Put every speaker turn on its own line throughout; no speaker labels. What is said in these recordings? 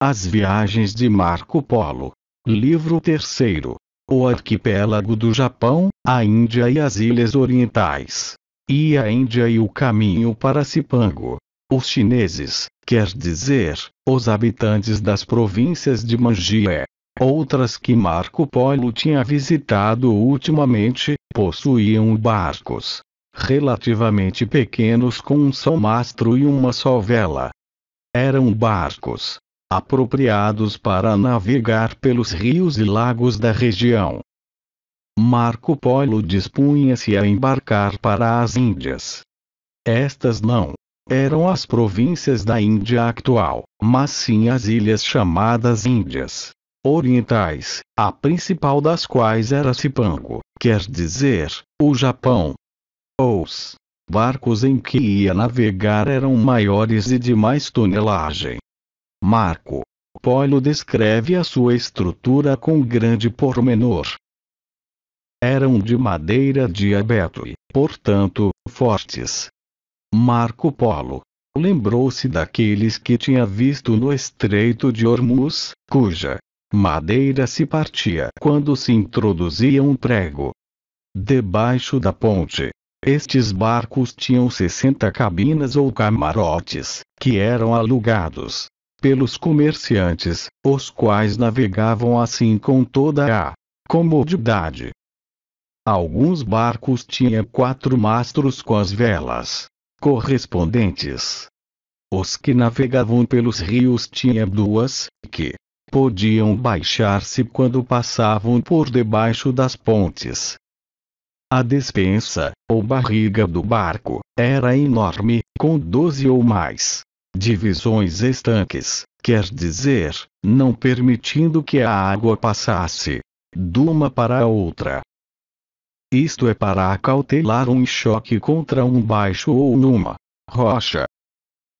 As Viagens de Marco Polo. Livro 3. O Arquipélago do Japão, a Índia e as Ilhas Orientais. E a Índia e o caminho para Cipango. Os chineses, quer dizer, os habitantes das províncias de Manjié, outras que Marco Polo tinha visitado ultimamente, possuíam barcos relativamente pequenos com um só mastro e uma só vela. Eram barcos apropriados para navegar pelos rios e lagos da região. Marco Polo dispunha-se a embarcar para as Índias. Estas não eram as províncias da Índia atual, mas sim as ilhas chamadas Índias Orientais, a principal das quais era Cipango, quer dizer, o Japão. Os barcos em que ia navegar eram maiores e de mais tonelagem. Marco Polo descreve a sua estrutura com grande pormenor. Eram de madeira de abeto e, portanto, fortes. Marco Polo lembrou-se daqueles que tinha visto no Estreito de Hormuz, cuja madeira se partia quando se introduzia um prego. Debaixo da ponte, estes barcos tinham 60 cabinas ou camarotes, que eram alugados pelos comerciantes, os quais navegavam assim com toda a comodidade. Alguns barcos tinham quatro mastros com as velas correspondentes. Os que navegavam pelos rios tinham duas, que podiam baixar-se quando passavam por debaixo das pontes. A despensa, ou barriga do barco, era enorme, com doze ou mais divisões estanques, quer dizer, não permitindo que a água passasse de uma para a outra. Isto é para acautelar um choque contra um baixo ou numa rocha.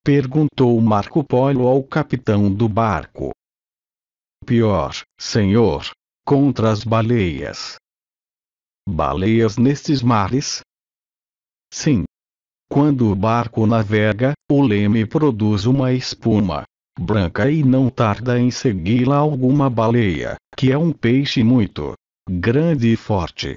Perguntou Marco Polo ao capitão do barco. Pior, senhor, contra as baleias. Baleias nestes mares? Sim, quando o barco navega, o leme produz uma espuma branca e não tarda em segui-la alguma baleia, que é um peixe muito grande e forte.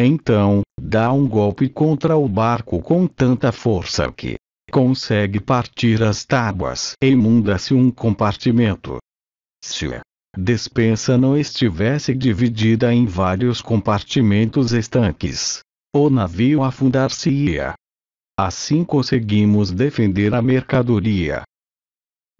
Então, dá um golpe contra o barco com tanta força que consegue partir as tábuas e imunda-se um compartimento. Se a despensa não estivesse dividida em vários compartimentos estanques, o navio afundar-se-ia. Assim conseguimos defender a mercadoria.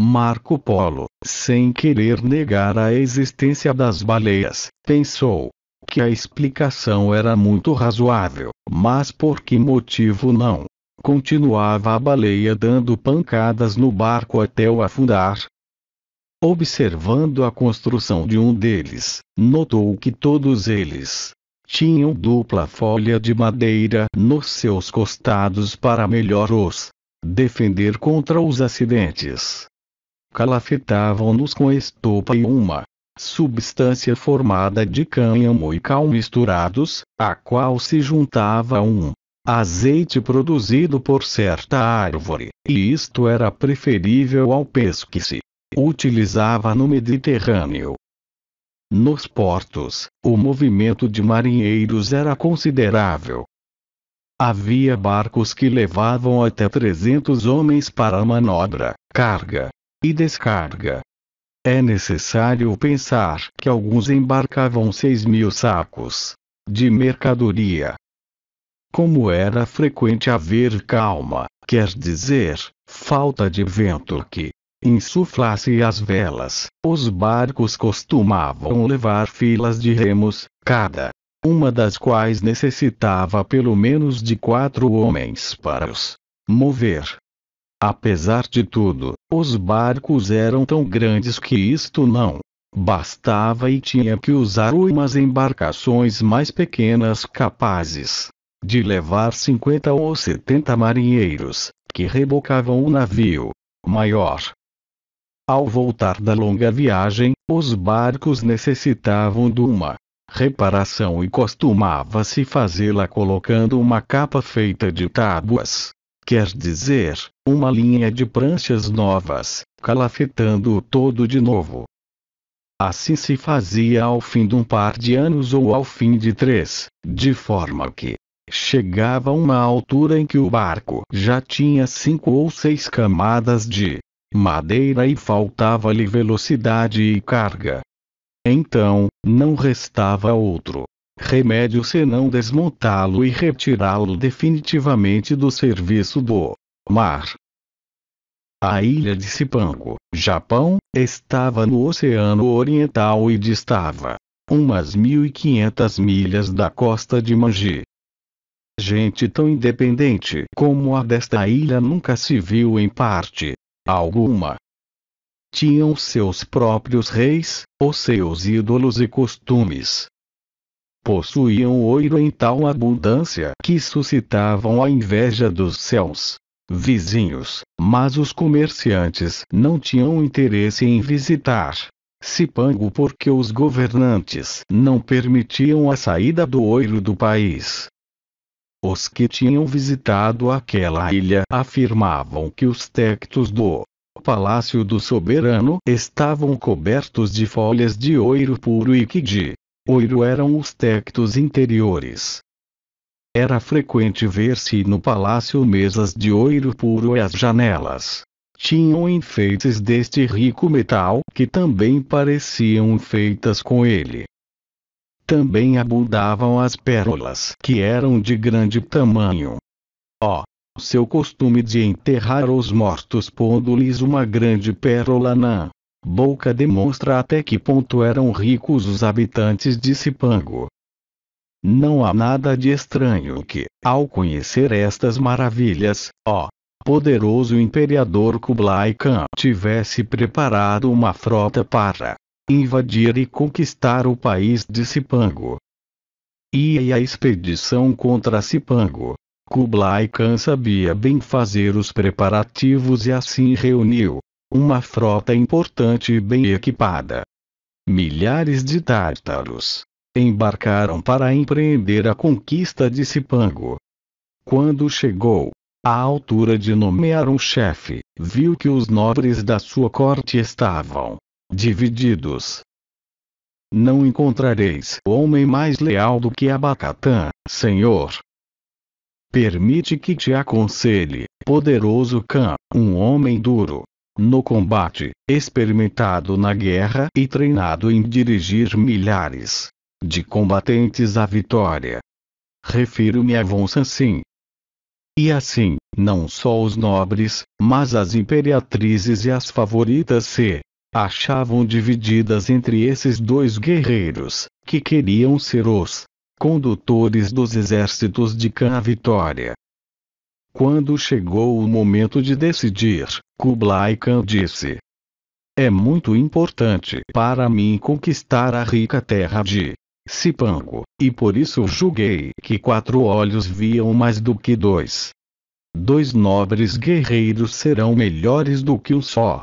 Marco Polo, sem querer negar a existência das baleias, pensou que a explicação era muito razoável, mas por que motivo não? Continuava a baleia dando pancadas no barco até o afundar. Observando a construção de um deles, notou que todos eles tinham dupla folha de madeira nos seus costados para melhor os defender contra os acidentes. Calafetavam-nos com estopa e uma substância formada de cânhamo e cal misturados, a qual se juntava um azeite produzido por certa árvore, e isto era preferível ao pesque se utilizava no Mediterrâneo. Nos portos, o movimento de marinheiros era considerável. Havia barcos que levavam até 300 homens para a manobra, carga e descarga. É necessário pensar que alguns embarcavam 6 mil sacos de mercadoria. Como era frequente haver calma, quer dizer, falta de vento que insuflasse as velas. Os barcos costumavam levar filas de remos, cada uma das quais necessitava pelo menos de quatro homens para os mover. Apesar de tudo, os barcos eram tão grandes que isto não bastava e tinha que usar umas embarcações mais pequenas capazes de levar 50 ou 70 marinheiros, que rebocavam o navio maior. Ao voltar da longa viagem, os barcos necessitavam de uma reparação e costumava-se fazê-la colocando uma capa feita de tábuas. Quer dizer, uma linha de pranchas novas, calafetando-o todo de novo. Assim se fazia ao fim de um par de anos ou ao fim de três, de forma que chegava uma altura em que o barco já tinha cinco ou seis camadas de madeira e faltava-lhe velocidade e carga. Então, não restava outro remédio senão desmontá-lo e retirá-lo definitivamente do serviço do mar. A ilha de Cipango, Japão, estava no Oceano Oriental e distava umas 1.500 milhas da costa de Manji. Gente tão independente como a desta ilha nunca se viu em parte alguma. Tinham seus próprios reis, os seus ídolos e costumes. Possuíam ouro em tal abundância que suscitavam a inveja dos céus vizinhos, mas os comerciantes não tinham interesse em visitar. Cipango porque os governantes não permitiam a saída do ouro do país. Os que tinham visitado aquela ilha afirmavam que os tectos do Palácio do Soberano estavam cobertos de folhas de ouro puro e que de ouro eram os tectos interiores. Era frequente ver-se no palácio mesas de ouro puro e as janelas tinham enfeites deste rico metal que também pareciam feitas com ele também abundavam as pérolas que eram de grande tamanho. Ó, oh, seu costume de enterrar os mortos pondo-lhes uma grande pérola na boca demonstra até que ponto eram ricos os habitantes de Cipango. Não há nada de estranho que, ao conhecer estas maravilhas, ó, poderoso imperador Kublai Khan tivesse preparado uma frota para invadir e conquistar o país de Cipango. E a expedição contra Cipango. Kublai Khan sabia bem fazer os preparativos e assim reuniu uma frota importante e bem equipada. Milhares de tártaros embarcaram para empreender a conquista de Cipango. Quando chegou à altura de nomear um chefe, viu que os nobres da sua corte estavam divididos. Não encontrareis homem mais leal do que Abacatã, Senhor. Permite que te aconselhe, poderoso Khan, um homem duro, no combate, experimentado na guerra e treinado em dirigir milhares de combatentes à vitória. Refiro-me a sim. E assim, não só os nobres, mas as imperatrizes e as favoritas se achavam divididas entre esses dois guerreiros, que queriam ser os condutores dos exércitos de Khan à vitória. Quando chegou o momento de decidir, Kublai Khan disse: É muito importante para mim conquistar a rica terra de Cipango, e por isso julguei que quatro olhos viam mais do que dois. Dois nobres guerreiros serão melhores do que um só.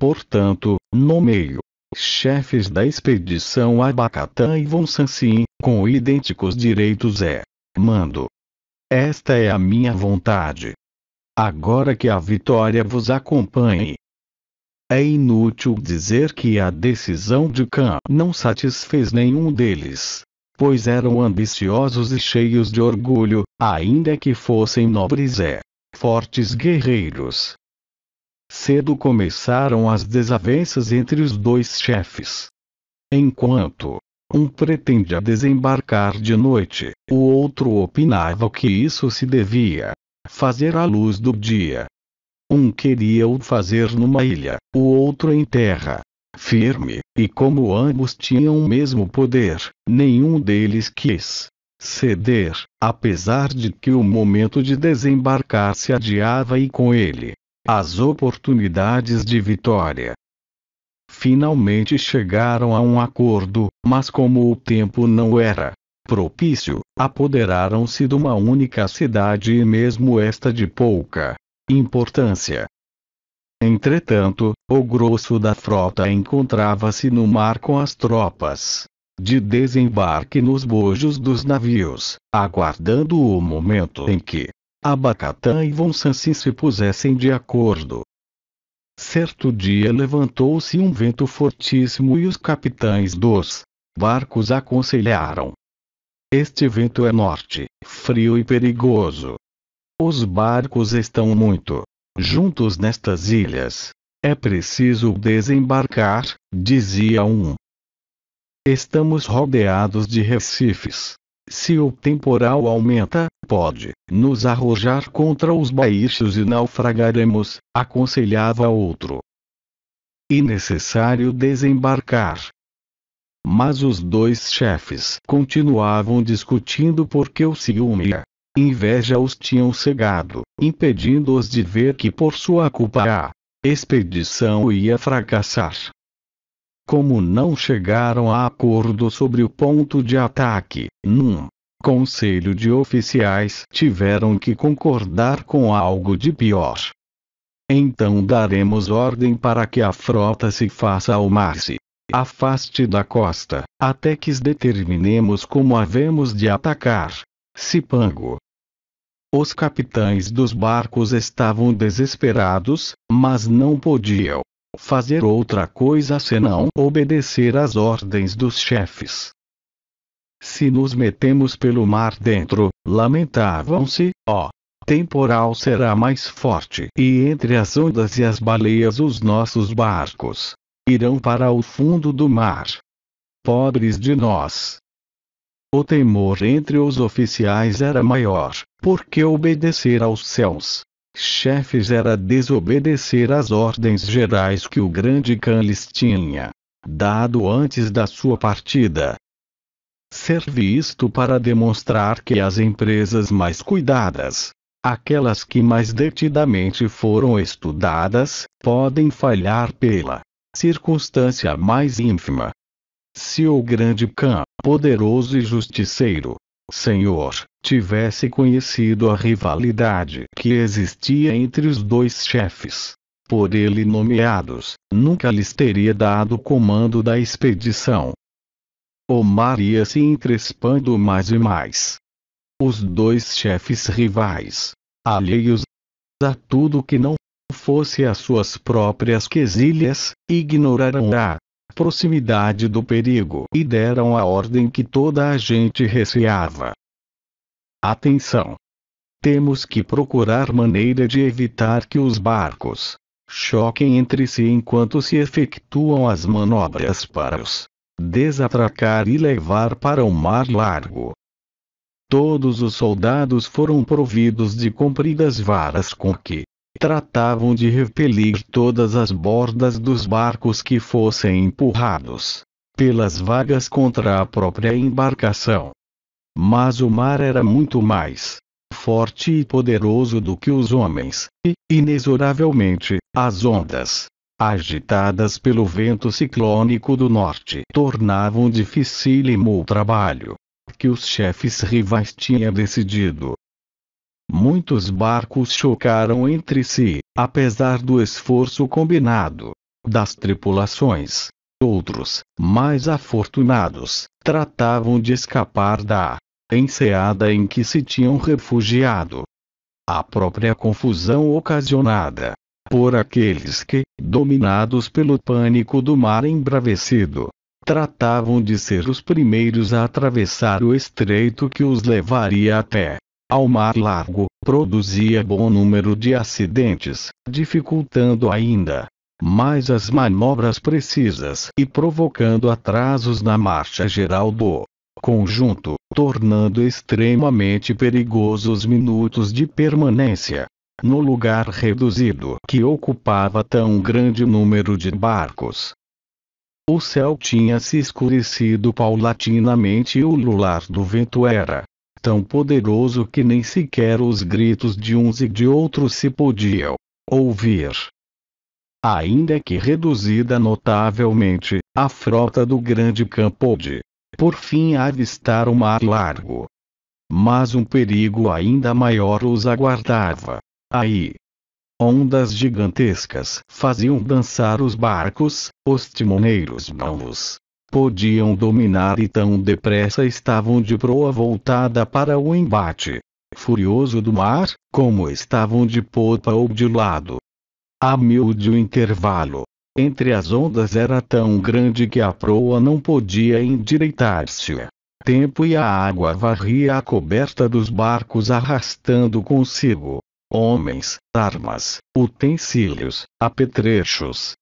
Portanto, nomeio chefes da expedição Abacatã e Vonsansi, com idênticos direitos é mando. Esta é a minha vontade. Agora que a vitória vos acompanhe. É inútil dizer que a decisão de Khan não satisfez nenhum deles, pois eram ambiciosos e cheios de orgulho, ainda que fossem nobres é, fortes guerreiros. Cedo começaram as desavenças entre os dois chefes. Enquanto um pretendia desembarcar de noite, o outro opinava que isso se devia fazer à luz do dia. Um queria o fazer numa ilha, o outro em terra firme, e como ambos tinham o mesmo poder, nenhum deles quis ceder, apesar de que o momento de desembarcar se adiava e com ele as oportunidades de vitória. Finalmente chegaram a um acordo, mas como o tempo não era propício, apoderaram-se de uma única cidade e mesmo esta de pouca importância. Entretanto, o grosso da frota encontrava-se no mar com as tropas de desembarque nos bojos dos navios, aguardando o momento em que Abacatã e Vonsansin se pusessem de acordo. Certo dia levantou-se um vento fortíssimo e os capitães dos barcos aconselharam. Este vento é norte, frio e perigoso. Os barcos estão muito juntos nestas ilhas. É preciso desembarcar, dizia um. Estamos rodeados de recifes. Se o temporal aumenta, pode nos arrojar contra os baixos e naufragaremos, aconselhava outro. E necessário desembarcar. Mas os dois chefes continuavam discutindo porque o ciúme e a inveja os tinham cegado, impedindo-os de ver que por sua culpa a expedição ia fracassar como não chegaram a acordo sobre o ponto de ataque, num conselho de oficiais tiveram que concordar com algo de pior. Então daremos ordem para que a frota se faça ao mar-se afaste da costa, até que determinemos como havemos de atacar. Cipango. Os capitães dos barcos estavam desesperados, mas não podiam fazer outra coisa senão obedecer às ordens dos chefes. Se nos metemos pelo mar dentro, lamentavam-se, ó, temporal será mais forte e entre as ondas e as baleias os nossos barcos irão para o fundo do mar. Pobres de nós! O temor entre os oficiais era maior, porque obedecer aos céus chefes era desobedecer às ordens gerais que o grande Khan lhes tinha dado antes da sua partida. Serve isto para demonstrar que as empresas mais cuidadas, aquelas que mais detidamente foram estudadas, podem falhar pela circunstância mais ínfima. Se o grande Khan, poderoso e justiceiro, Senhor, tivesse conhecido a rivalidade que existia entre os dois chefes. Por ele nomeados, nunca lhes teria dado o comando da expedição. mar ia se encrespando mais e mais. Os dois chefes rivais, alheios a tudo que não fosse as suas próprias quesilhas, ignoraram a proximidade do perigo e deram a ordem que toda a gente receava. Atenção! Temos que procurar maneira de evitar que os barcos choquem entre si enquanto se efetuam as manobras para os desatracar e levar para o mar largo. Todos os soldados foram providos de compridas varas com que tratavam de repelir todas as bordas dos barcos que fossem empurrados pelas vagas contra a própria embarcação. Mas o mar era muito mais forte e poderoso do que os homens, e, inexoravelmente, as ondas, agitadas pelo vento ciclônico do norte, tornavam dificílimo o trabalho que os chefes rivais tinham decidido Muitos barcos chocaram entre si, apesar do esforço combinado das tripulações. Outros, mais afortunados, tratavam de escapar da enseada em que se tinham refugiado. A própria confusão ocasionada por aqueles que, dominados pelo pânico do mar embravecido, tratavam de ser os primeiros a atravessar o estreito que os levaria até ao mar largo, produzia bom número de acidentes, dificultando ainda mais as manobras precisas e provocando atrasos na marcha geral do conjunto, tornando extremamente perigosos os minutos de permanência no lugar reduzido que ocupava tão grande número de barcos. O céu tinha se escurecido paulatinamente e o lular do vento era tão poderoso que nem sequer os gritos de uns e de outros se podiam ouvir. Ainda que reduzida notavelmente, a frota do grande cão pôde, por fim, avistar o mar largo. Mas um perigo ainda maior os aguardava. Aí, Ondas gigantescas faziam dançar os barcos, os timoneiros bravos, podiam dominar e tão depressa estavam de proa voltada para o embate. Furioso do mar, como estavam de popa ou de lado. A miúde o intervalo entre as ondas era tão grande que a proa não podia endireitar-se. Tempo e a água varria a coberta dos barcos arrastando consigo homens, armas, utensílios, apetrechos,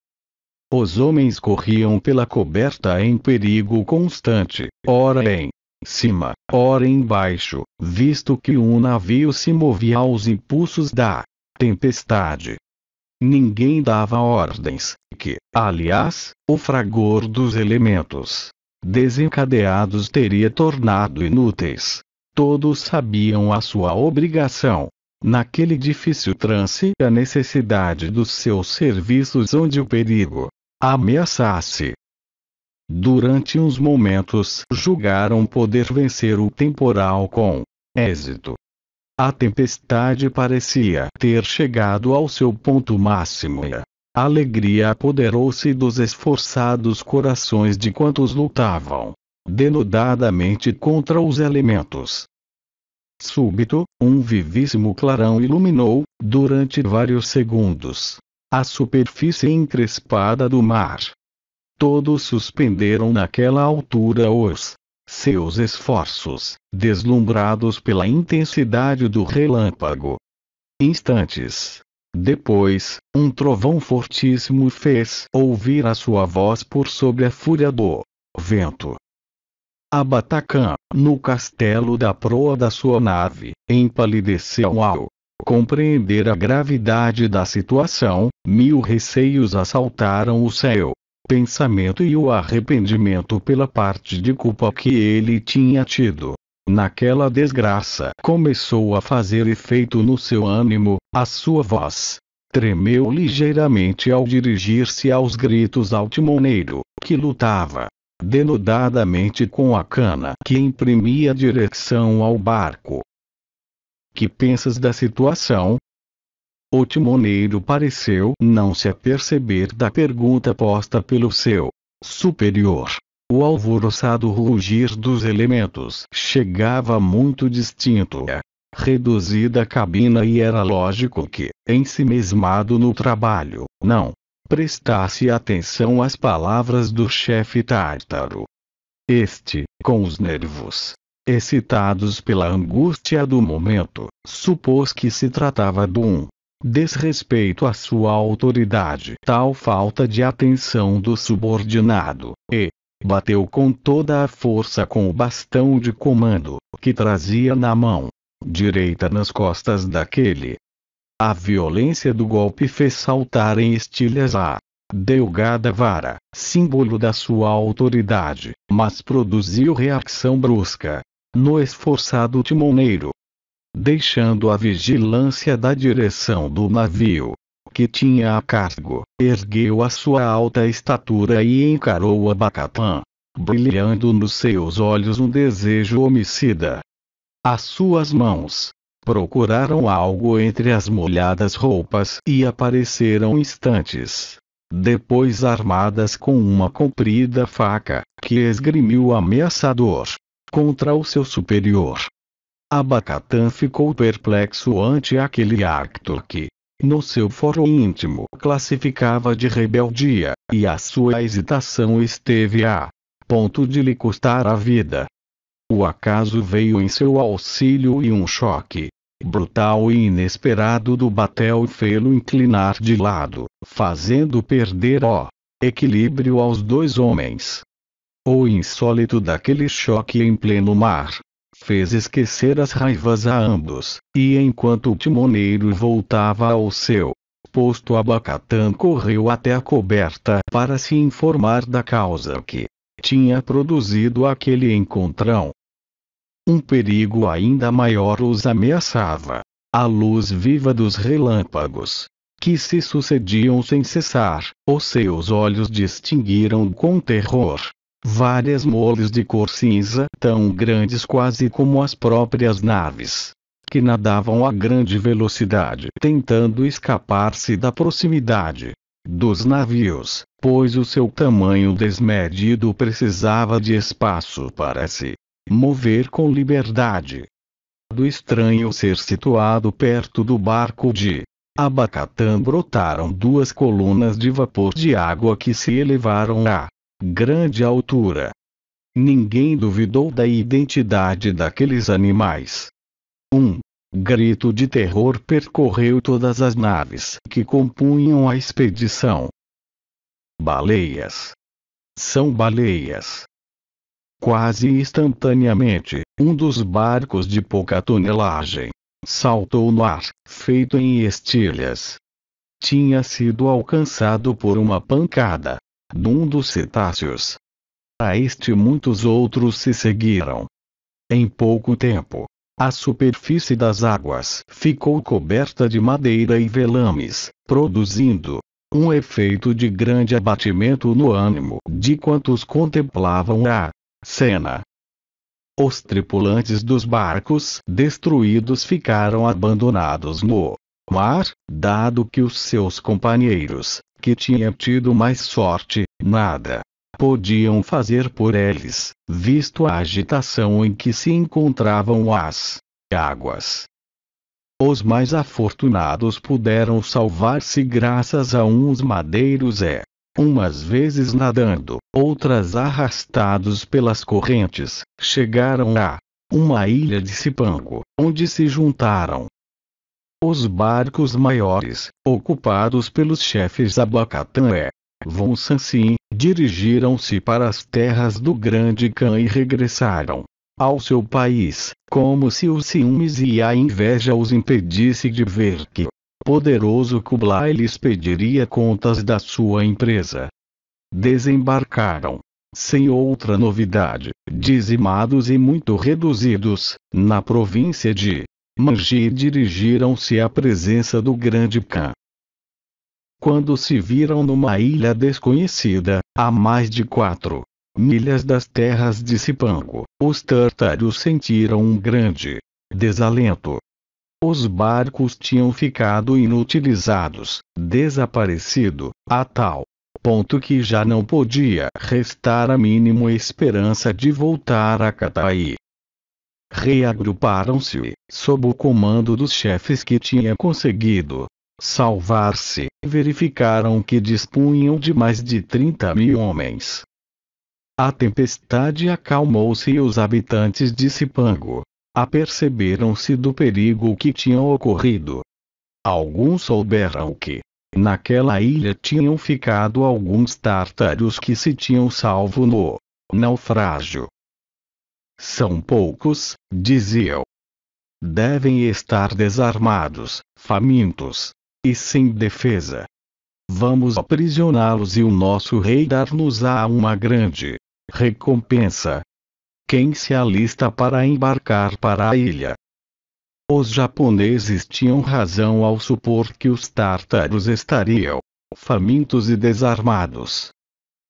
os homens corriam pela coberta em perigo constante, ora em cima, ora embaixo, visto que um navio se movia aos impulsos da tempestade. Ninguém dava ordens, que, aliás, o fragor dos elementos desencadeados teria tornado inúteis. Todos sabiam a sua obrigação. Naquele difícil transe, a necessidade dos seus serviços onde o perigo ameaçasse. Durante uns momentos, julgaram poder vencer o temporal com êxito. A tempestade parecia ter chegado ao seu ponto máximo e a alegria apoderou-se dos esforçados corações de quantos lutavam denodadamente contra os elementos. Súbito, um vivíssimo clarão iluminou, durante vários segundos, a superfície encrespada do mar. Todos suspenderam naquela altura os seus esforços, deslumbrados pela intensidade do relâmpago. Instantes depois, um trovão fortíssimo fez ouvir a sua voz por sobre a fúria do vento. A Batacã, no castelo da proa da sua nave, empalideceu ao Compreender a gravidade da situação, mil receios assaltaram o céu. Pensamento e o arrependimento pela parte de culpa que ele tinha tido. Naquela desgraça começou a fazer efeito no seu ânimo, a sua voz. Tremeu ligeiramente ao dirigir-se aos gritos ao timoneiro, que lutava denodadamente com a cana que imprimia direção ao barco. Que pensas da situação? O timoneiro pareceu não se aperceber da pergunta posta pelo seu superior. O alvoroçado rugir dos elementos chegava muito distinto à reduzida cabina e era lógico que, em si mesmado no trabalho, não prestasse atenção às palavras do chefe tártaro. Este, com os nervos excitados pela angústia do momento, supôs que se tratava de um desrespeito à sua autoridade, tal falta de atenção do subordinado, e bateu com toda a força com o bastão de comando que trazia na mão direita nas costas daquele. A violência do golpe fez saltar em estilhas a delgada vara, símbolo da sua autoridade, mas produziu reação brusca no esforçado timoneiro, deixando a vigilância da direção do navio, que tinha a cargo, ergueu a sua alta estatura e encarou a Bacatã, brilhando nos seus olhos um desejo homicida. As suas mãos procuraram algo entre as molhadas roupas e apareceram instantes depois armadas com uma comprida faca, que esgrimiu o ameaçador contra o seu superior. Abacatan ficou perplexo ante aquele acto que, no seu foro íntimo, classificava de rebeldia, e a sua hesitação esteve a ponto de lhe custar a vida. O acaso veio em seu auxílio e um choque brutal e inesperado do batel fê-lo inclinar de lado, fazendo perder o equilíbrio aos dois homens. O insólito daquele choque em pleno mar fez esquecer as raivas a ambos, e enquanto o timoneiro voltava ao seu posto, Abacatan correu até a coberta para se informar da causa que tinha produzido aquele encontrão. Um perigo ainda maior os ameaçava. A luz viva dos relâmpagos, que se sucediam sem cessar, os seus olhos distinguiram com terror várias moles de cor cinza, tão grandes quase como as próprias naves, que nadavam a grande velocidade tentando escapar-se da proximidade dos navios, pois o seu tamanho desmedido precisava de espaço para se mover com liberdade. Do estranho ser situado perto do barco de Abacatã brotaram duas colunas de vapor de água que se elevaram a grande altura. Ninguém duvidou da identidade daqueles animais. Um grito de terror percorreu todas as naves que compunham a expedição. Baleias. São baleias. Quase instantaneamente, um dos barcos de pouca tonelagem saltou no ar, feito em estilhas. Tinha sido alcançado por uma pancada, num dos cetáceos. A este muitos outros se seguiram. Em pouco tempo, a superfície das águas ficou coberta de madeira e velames, produzindo um efeito de grande abatimento no ânimo de quantos contemplavam a cena. Os tripulantes dos barcos destruídos ficaram abandonados no mar, dado que os seus companheiros, que tinham tido mais sorte, nada podiam fazer por eles, visto a agitação em que se encontravam as águas. Os mais afortunados puderam salvar-se graças a uns madeiros é, umas vezes nadando, outras arrastados pelas correntes, chegaram a uma ilha de Cipango, onde se juntaram os barcos maiores, ocupados pelos chefes Abacatã e é, Von Sansin, dirigiram-se para as terras do Grande Khan e regressaram ao seu país, como se os ciúmes e a inveja os impedisse de ver que poderoso Kublai lhes pediria contas da sua empresa. Desembarcaram, sem outra novidade, dizimados e muito reduzidos, na província de Mangi dirigiram-se à presença do grande Khan. Quando se viram numa ilha desconhecida, a mais de quatro milhas das terras de Cipango, os tartários sentiram um grande desalento. Os barcos tinham ficado inutilizados, desaparecido, a tal ponto que já não podia restar a mínima esperança de voltar a Cataí reagruparam-se, sob o comando dos chefes que tinha conseguido salvar-se, verificaram que dispunham de mais de 30 mil homens. A tempestade acalmou-se e os habitantes de Cipango aperceberam-se do perigo que tinha ocorrido. Alguns souberam que, naquela ilha tinham ficado alguns tártaros que se tinham salvo no naufrágio. São poucos, dizia eu. Devem estar desarmados, famintos e sem defesa. Vamos aprisioná-los e o nosso rei dar-nos-á uma grande recompensa. Quem se alista para embarcar para a ilha? Os japoneses tinham razão ao supor que os tártaros estariam famintos e desarmados.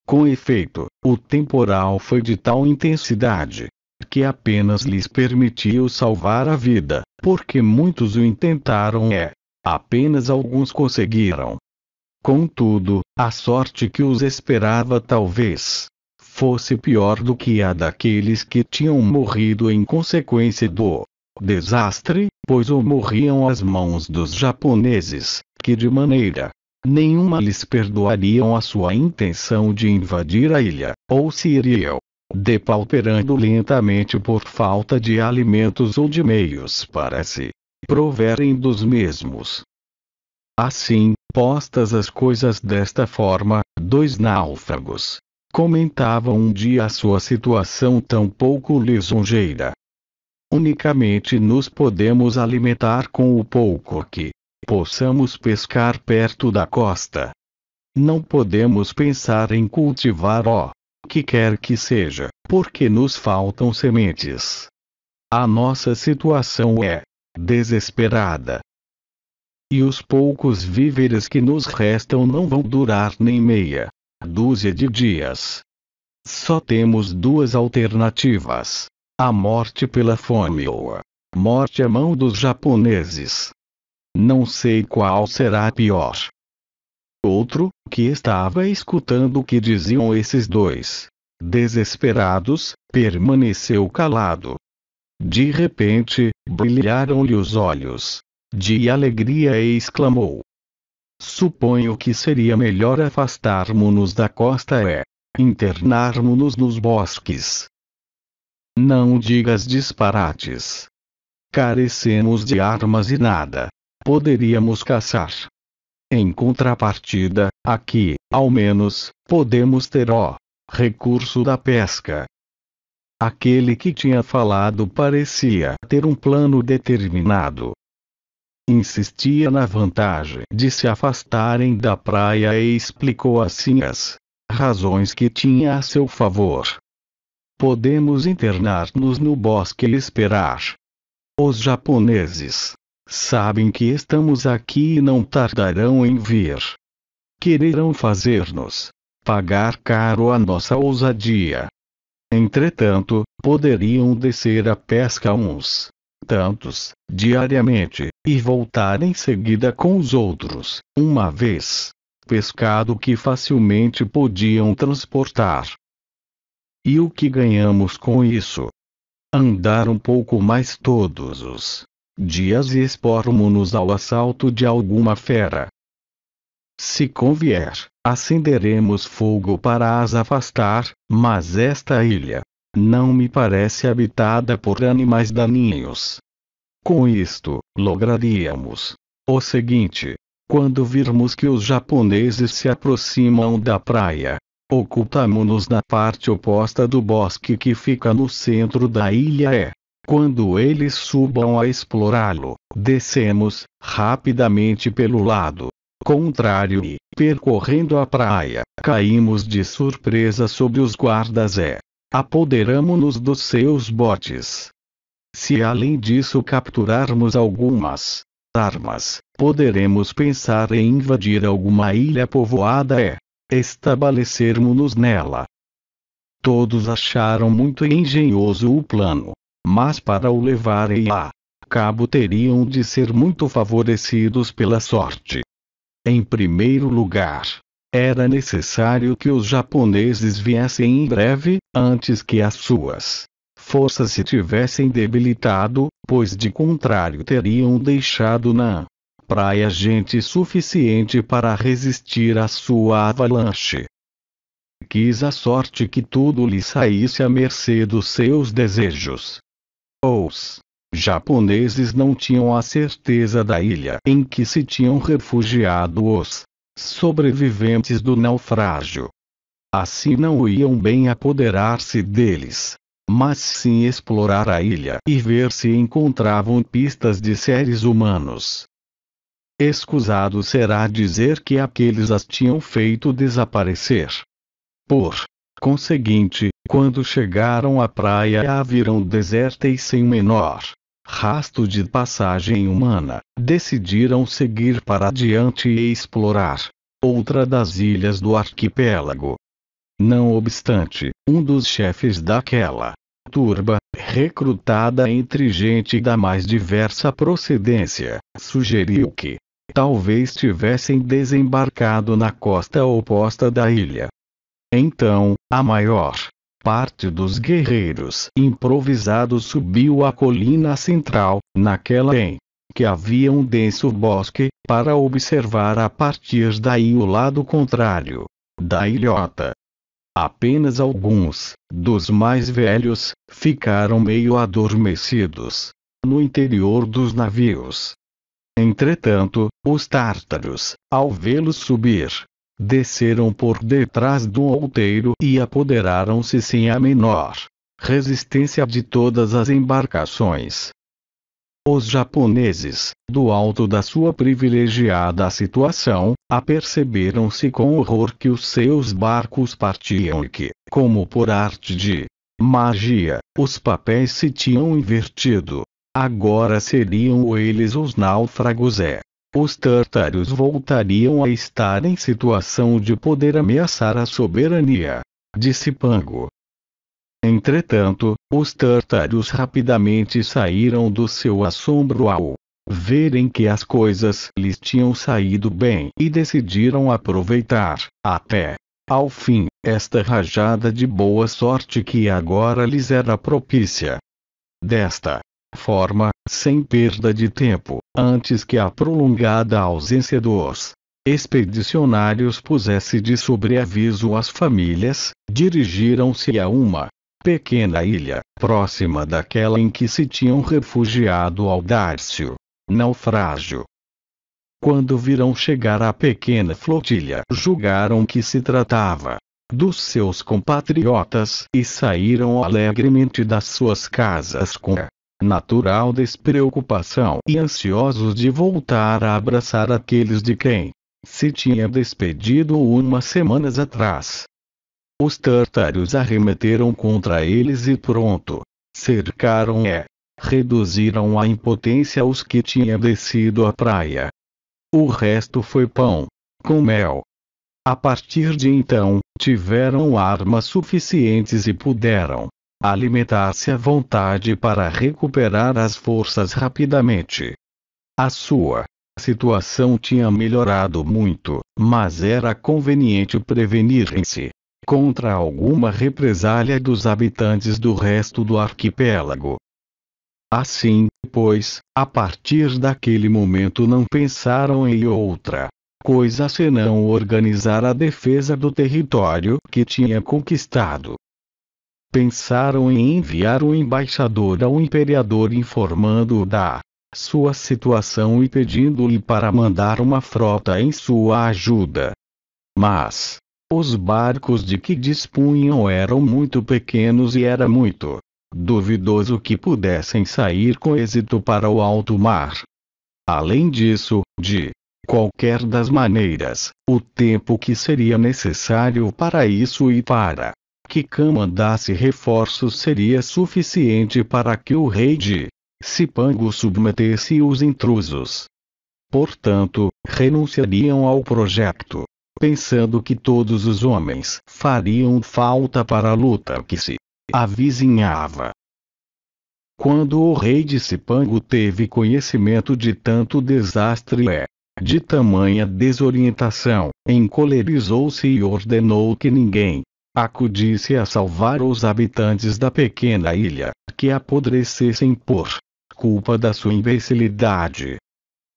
Com efeito, o temporal foi de tal intensidade que apenas lhes permitiu salvar a vida, porque muitos o intentaram é, apenas alguns conseguiram. Contudo, a sorte que os esperava talvez fosse pior do que a daqueles que tinham morrido em consequência do desastre, pois ou morriam às mãos dos japoneses, que de maneira nenhuma lhes perdoariam a sua intenção de invadir a ilha, ou se iriam depauperando lentamente por falta de alimentos ou de meios para se proverem dos mesmos. Assim, postas as coisas desta forma, dois náufragos comentavam um dia a sua situação tão pouco lisonjeira. Unicamente nos podemos alimentar com o pouco que possamos pescar perto da costa. Não podemos pensar em cultivar o que quer que seja, porque nos faltam sementes. A nossa situação é desesperada. E os poucos víveres que nos restam não vão durar nem meia dúzia de dias. Só temos duas alternativas: a morte pela fome ou a morte à mão dos japoneses. Não sei qual será pior. Outro, que estava escutando o que diziam esses dois, desesperados, permaneceu calado. De repente, brilharam-lhe os olhos. De alegria exclamou: Suponho que seria melhor afastarmos-nos da costa e internarmos-nos nos bosques. Não digas disparates. Carecemos de armas e nada. Poderíamos caçar, em contrapartida, aqui, ao menos, podemos ter o recurso da pesca. Aquele que tinha falado parecia ter um plano determinado. Insistia na vantagem de se afastarem da praia e explicou assim as razões que tinha a seu favor. Podemos internar-nos no bosque e esperar. Os japoneses Sabem que estamos aqui e não tardarão em vir. Quererão fazer-nos pagar caro a nossa ousadia. Entretanto, poderiam descer a pesca uns tantos diariamente e voltar em seguida com os outros, uma vez pescado que facilmente podiam transportar. E o que ganhamos com isso? Andar um pouco mais todos os dias expormo-nos ao assalto de alguma fera. Se convier, acenderemos fogo para as afastar, mas esta ilha não me parece habitada por animais daninhos. Com isto, lograríamos o seguinte: quando virmos que os japoneses se aproximam da praia, ocultamo-nos na parte oposta do bosque que fica no centro da ilha é, quando eles subam a explorá-lo, descemos, rapidamente pelo lado contrário e, percorrendo a praia, caímos de surpresa sobre os guardas e apoderamos-nos dos seus botes. Se além disso capturarmos algumas armas, poderemos pensar em invadir alguma ilha povoada e estabelecermos-nos nela. Todos acharam muito engenhoso o plano, mas para o levarem a cabo teriam de ser muito favorecidos pela sorte. Em primeiro lugar, era necessário que os japoneses viessem em breve, antes que as suas forças se tivessem debilitado, pois de contrário teriam deixado na praia gente suficiente para resistir à sua avalanche. Quis a sorte que tudo lhe saísse à mercê dos seus desejos. Os japoneses não tinham a certeza da ilha em que se tinham refugiado os sobreviventes do naufrágio. Assim não iam bem apoderar-se deles, mas sim explorar a ilha e ver se encontravam pistas de seres humanos. Escusado será dizer que aqueles as tinham feito desaparecer. Por conseguinte, quando chegaram à praia, a viram deserta e sem menor rasto de passagem humana, decidiram seguir para adiante e explorar outra das ilhas do arquipélago. Não obstante, um dos chefes daquela turba, recrutada entre gente da mais diversa procedência, sugeriu que talvez tivessem desembarcado na costa oposta da ilha. Então, a maior parte dos guerreiros improvisados subiu a colina central, naquela em que havia um denso bosque, para observar a partir daí o lado contrário da ilhota. Apenas alguns dos mais velhos ficaram meio adormecidos no interior dos navios. Entretanto, os tártaros, ao vê-los subir, desceram por detrás do outeiro e apoderaram-se sem a menor resistência de todas as embarcações. Os japoneses, do alto da sua privilegiada situação, aperceberam-se com horror que os seus barcos partiam e que, como por arte de magia, os papéis se tinham invertido. Agora seriam eles os náufragos é os tartários voltariam a estar em situação de poder ameaçar a soberania. Disse Pango. Entretanto, os tartários rapidamente saíram do seu assombro ao verem que as coisas lhes tinham saído bem e decidiram aproveitar, até ao fim, esta rajada de boa sorte que agora lhes era propícia. Desta forma, sem perda de tempo, antes que a prolongada ausência dos expedicionários pusesse de sobreaviso as famílias, dirigiram-se a uma pequena ilha, próxima daquela em que se tinham refugiado Aldárcio. Naufrágio. Quando viram chegar a pequena flotilha, julgaram que se tratava dos seus compatriotas e saíram alegremente das suas casas com a natural despreocupação e ansiosos de voltar a abraçar aqueles de quem se tinha despedido umas semanas atrás. Os tartaros arremeteram contra eles e pronto. Cercaram e reduziram à impotência os que tinham descido à praia. O resto foi pão com mel. A partir de então, tiveram armas suficientes e puderam alimentar-se à vontade para recuperar as forças rapidamente. A sua situação tinha melhorado muito, mas era conveniente prevenir se contra alguma represália dos habitantes do resto do arquipélago. Assim, pois, a partir daquele momento não pensaram em outra coisa senão organizar a defesa do território que tinha conquistado pensaram em enviar o embaixador ao imperador informando-o da sua situação e pedindo-lhe para mandar uma frota em sua ajuda. Mas, os barcos de que dispunham eram muito pequenos e era muito duvidoso que pudessem sair com êxito para o alto mar. Além disso, de qualquer das maneiras, o tempo que seria necessário para isso e para que Khan mandasse reforços seria suficiente para que o rei de Cipango submetesse os intrusos. Portanto, renunciariam ao projeto, pensando que todos os homens fariam falta para a luta que se avizinhava. Quando o rei de Cipango teve conhecimento de tanto desastre e de tamanha desorientação, encolerizou-se e ordenou que ninguém acudisse a salvar os habitantes da pequena ilha, que apodrecessem por culpa da sua imbecilidade.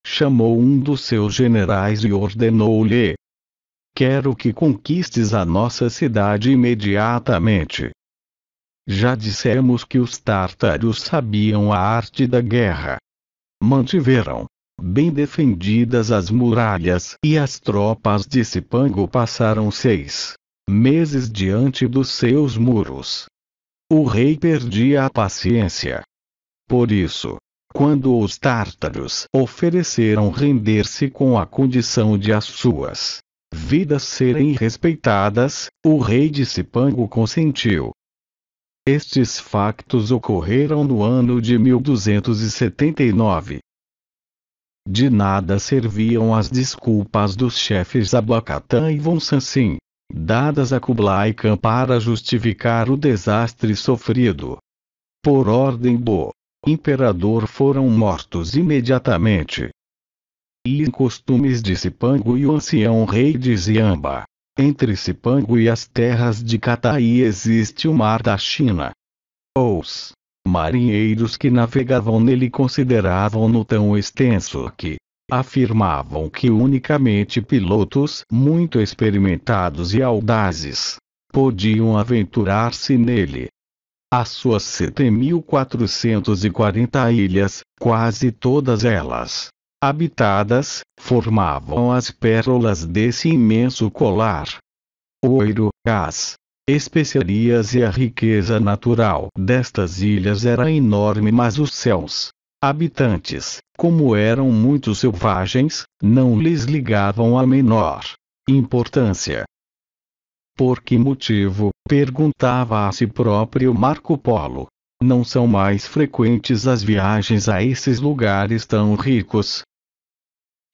Chamou um dos seus generais e ordenou-lhe: Quero que conquistes a nossa cidade imediatamente. Já dissemos que os tártaros sabiam a arte da guerra. Mantiveram bem defendidas as muralhas e as tropas de Cipango passaram seis meses diante dos seus muros. O rei perdia a paciência. Por isso, quando os tártaros ofereceram render-se com a condição de as suas vidas serem respeitadas, o rei de Cipango consentiu. Estes factos ocorreram no ano de 1279. De nada serviam as desculpas dos chefes Abacatã e Vonsancim dadas a Kublai Khan para justificar o desastre sofrido. Por ordem do imperador foram mortos imediatamente. E em costumes de Cipango e o ancião rei de Ziamba. Entre Cipango e as terras de Cataí existe o mar da China. Os marinheiros que navegavam nele consideravam-no tão extenso que afirmavam que unicamente pilotos muito experimentados e audazes podiam aventurar-se nele. As suas 7.440 ilhas, quase todas elas habitadas, formavam as pérolas desse imenso colar. Ouro, gás, especiarias e a riqueza natural destas ilhas era enorme, mas os céus habitantes, como eram muito selvagens, não lhes ligavam a menor importância. Por que motivo, perguntava a si próprio Marco Polo, não são mais frequentes as viagens a esses lugares tão ricos?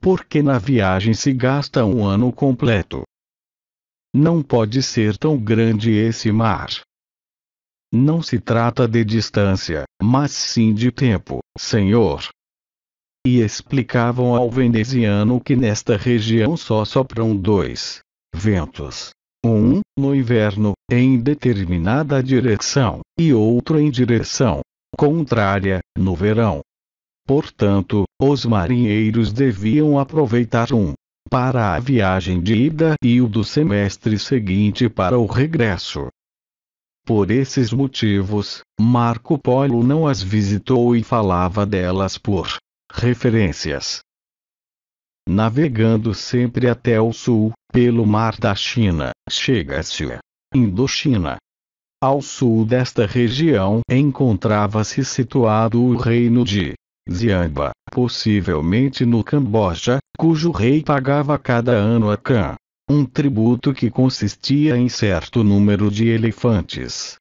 Porque na viagem se gasta um ano completo. Não pode ser tão grande esse mar. Não se trata de distância, mas sim de tempo, Senhor. E explicavam ao veneziano que nesta região só sopram dois ventos. Um, no inverno, em determinada direção, e outro em direção contrária, no verão. Portanto, os marinheiros deviam aproveitar um para a viagem de ida e o do semestre seguinte para o regresso. Por esses motivos, Marco Polo não as visitou e falava delas por referências. Navegando sempre até o sul, pelo mar da China, chega-se à Indochina. Ao sul desta região encontrava-se situado o reino de Xiamba, possivelmente no Camboja, cujo rei pagava cada ano a Khan um tributo que consistia em certo número de elefantes.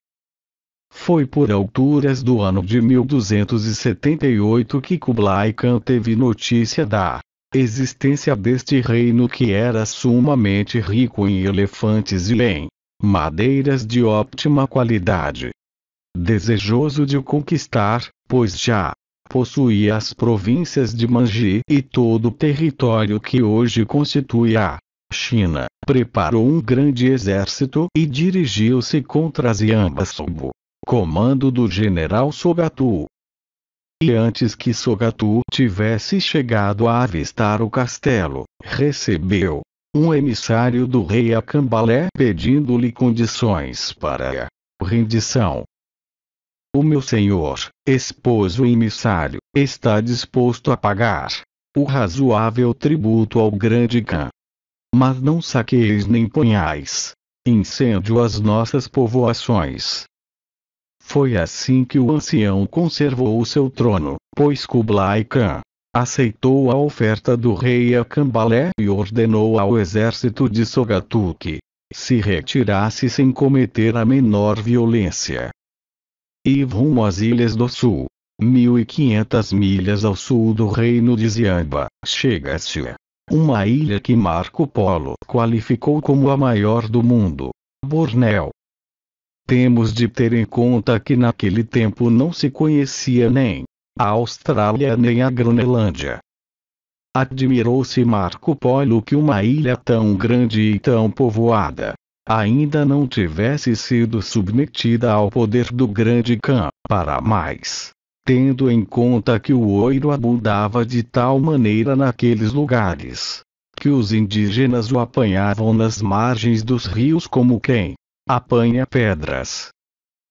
Foi por alturas do ano de 1278 que Kublai Khan teve notícia da existência deste reino que era sumamente rico em elefantes e em madeiras de óptima qualidade. Desejoso de conquistar, pois já possuía as províncias de Manji e todo o território que hoje constitui a China, preparou um grande exército e dirigiu-se contra Xiamba sob comando do general Sogatu. E antes que Sogatu tivesse chegado a avistar o castelo, recebeu um emissário do rei Akambalé pedindo-lhe condições para a rendição. O meu senhor, expôs o emissário, está disposto a pagar o razoável tributo ao grande Khan, mas não saqueis nem ponhais incêndio às nossas povoações. Foi assim que o ancião conservou o seu trono, pois Kublai Khan aceitou a oferta do rei Akambalé e ordenou ao exército de Sogatuque se retirasse sem cometer a menor violência. E rumo às Ilhas do Sul, 1500 milhas ao sul do reino de Ziamba, chega-se uma ilha que Marco Polo qualificou como a maior do mundo, Bornéu. Temos de ter em conta que naquele tempo não se conhecia nem a Austrália nem a Groenlândia. Admirou-se Marco Polo que uma ilha tão grande e tão povoada ainda não tivesse sido submetida ao poder do Grande Khan, para mais tendo em conta que o ouro abundava de tal maneira naqueles lugares que os indígenas o apanhavam nas margens dos rios como quem apanha pedras.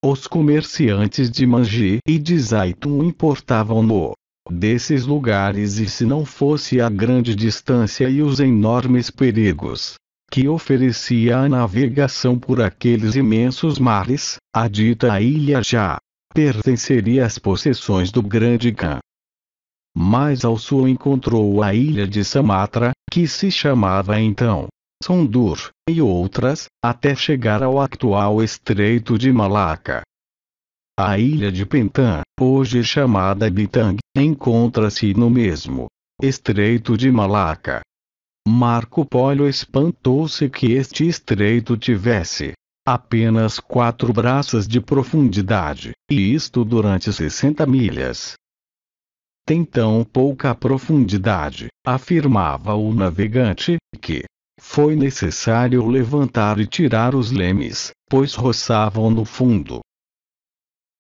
Os comerciantes de Manji e de Zaitum importavam-no desses lugares e se não fosse a grande distância e os enormes perigos que oferecia a navegação por aqueles imensos mares, a dita ilha já pertenceria às possessões do Grande Khan. Mais ao sul encontrou a ilha de Samatra, que se chamava então Sondur, e outras, até chegar ao atual Estreito de Malaca. A ilha de Pentan, hoje chamada Bitang, encontra-se no mesmo Estreito de Malaca. Marco Polo espantou-se que este estreito tivesse apenas quatro braças de profundidade, e isto durante 60 milhas. Tem tão pouca profundidade, afirmava o navegante, que foi necessário levantar e tirar os lemes, pois roçavam no fundo.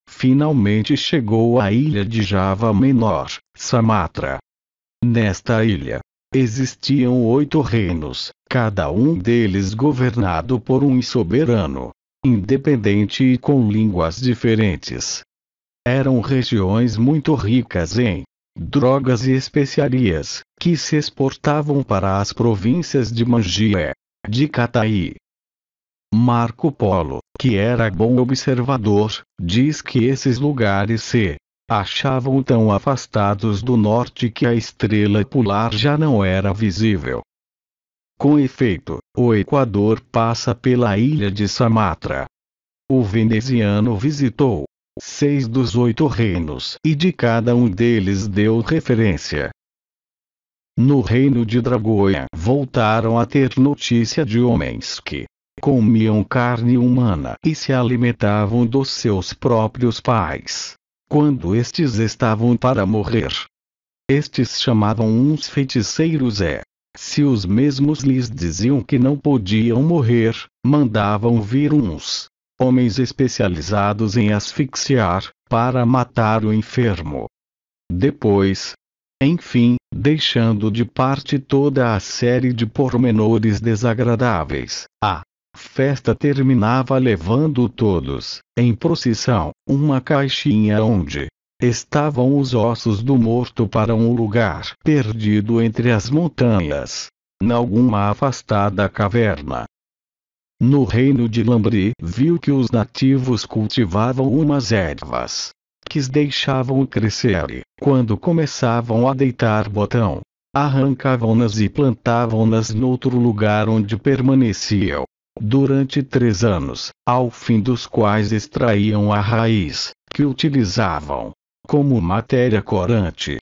Finalmente chegou à ilha de Java Menor, Samatra. Nesta ilha, Existiam oito reinos, cada um deles governado por um soberano, independente e com línguas diferentes. Eram regiões muito ricas em drogas e especiarias, que se exportavam para as províncias de Mangia, de Cataí. Marco Polo, que era bom observador, diz que esses lugares se achavam tão afastados do norte que a estrela polar já não era visível. Com efeito, o Equador passa pela ilha de Samatra. O veneziano visitou seis dos oito reinos e de cada um deles deu referência. No reino de Dragoia voltaram a ter notícia de homens que comiam carne humana e se alimentavam dos seus próprios pais quando estes estavam para morrer. Estes chamavam uns feiticeiros é. Se os mesmos lhes diziam que não podiam morrer, mandavam vir uns homens especializados em asfixiar, para matar o enfermo. Depois, enfim, deixando de parte toda a série de pormenores desagradáveis, a festa terminava levando todos, em procissão, uma caixinha onde estavam os ossos do morto para um lugar perdido entre as montanhas, nalguma afastada caverna. No reino de Lambri, viu que os nativos cultivavam umas ervas, que deixavam crescer e, quando começavam a deitar botão, arrancavam-nas e plantavam-nas noutro lugar onde permaneciam durante três anos, ao fim dos quais extraíam a raiz, que utilizavam como matéria corante.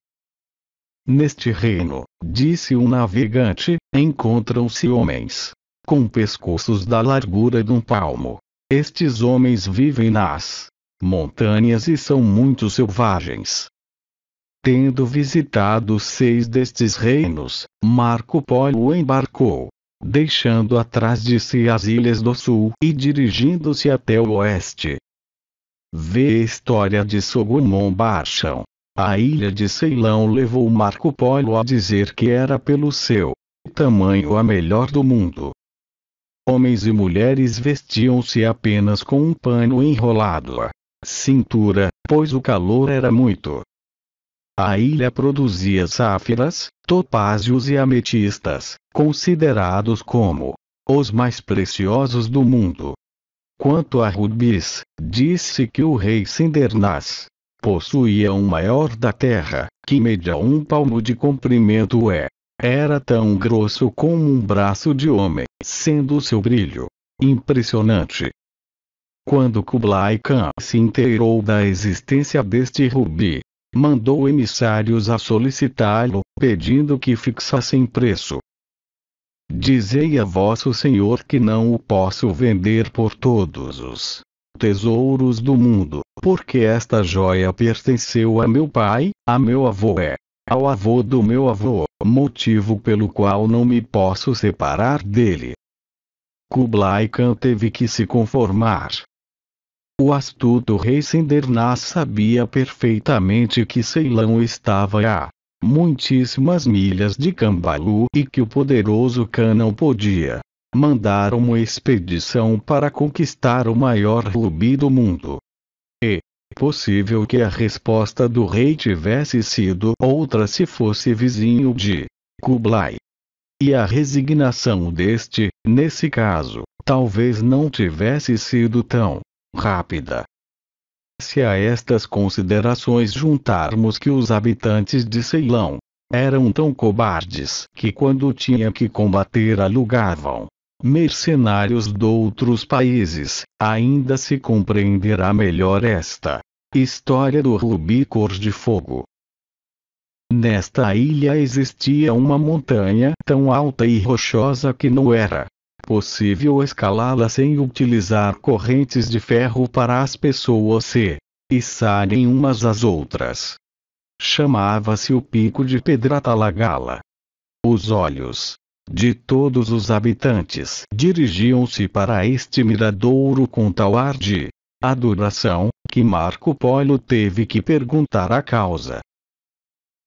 Neste reino, disse um navegante, encontram-se homens com pescoços da largura de um palmo. Estes homens vivem nas montanhas e são muito selvagens. Tendo visitado seis destes reinos, Marco Polo embarcou deixando atrás de si as ilhas do sul e dirigindo-se até o oeste. Vê a história de Sogomon Barchão. A ilha de Ceilão levou Marco Polo a dizer que era pelo seu tamanho a melhor do mundo. Homens e mulheres vestiam-se apenas com um pano enrolado à cintura, pois o calor era muito a ilha produzia sáfiras, topázios e ametistas, considerados como os mais preciosos do mundo. Quanto a rubis, disse que o rei Sindernás possuía um maior da terra, que media um palmo de comprimento e era tão grosso como um braço de homem, sendo seu brilho impressionante. Quando Kublai Khan se inteirou da existência deste rubi, mandou emissários a solicitá-lo, pedindo que fixassem preço. Dizei a vosso senhor que não o posso vender por todos os tesouros do mundo, porque esta joia pertenceu a meu pai, a meu avô é, ao avô do meu avô, motivo pelo qual não me posso separar dele. Kublai Khan teve que se conformar, o astuto rei Sendernaz sabia perfeitamente que Ceilão estava a muitíssimas milhas de Cambalu e que o poderoso Khan não podia mandar uma expedição para conquistar o maior rubi do mundo. E, é possível que a resposta do rei tivesse sido outra se fosse vizinho de Kublai. E a resignação deste, nesse caso, talvez não tivesse sido tão rápida. Se a estas considerações juntarmos que os habitantes de Ceilão eram tão cobardes que quando tinha que combater alugavam mercenários de outros países, ainda se compreenderá melhor esta história do rubi cor de fogo. Nesta ilha existia uma montanha tão alta e rochosa que não era possível escalá-la sem utilizar correntes de ferro para as pessoas se içarem umas às outras. Chamava-se o Pico de Pedratalagala. Os olhos de todos os habitantes dirigiam-se para este miradouro com tal ar de adoração que Marco Polo teve que perguntar a causa.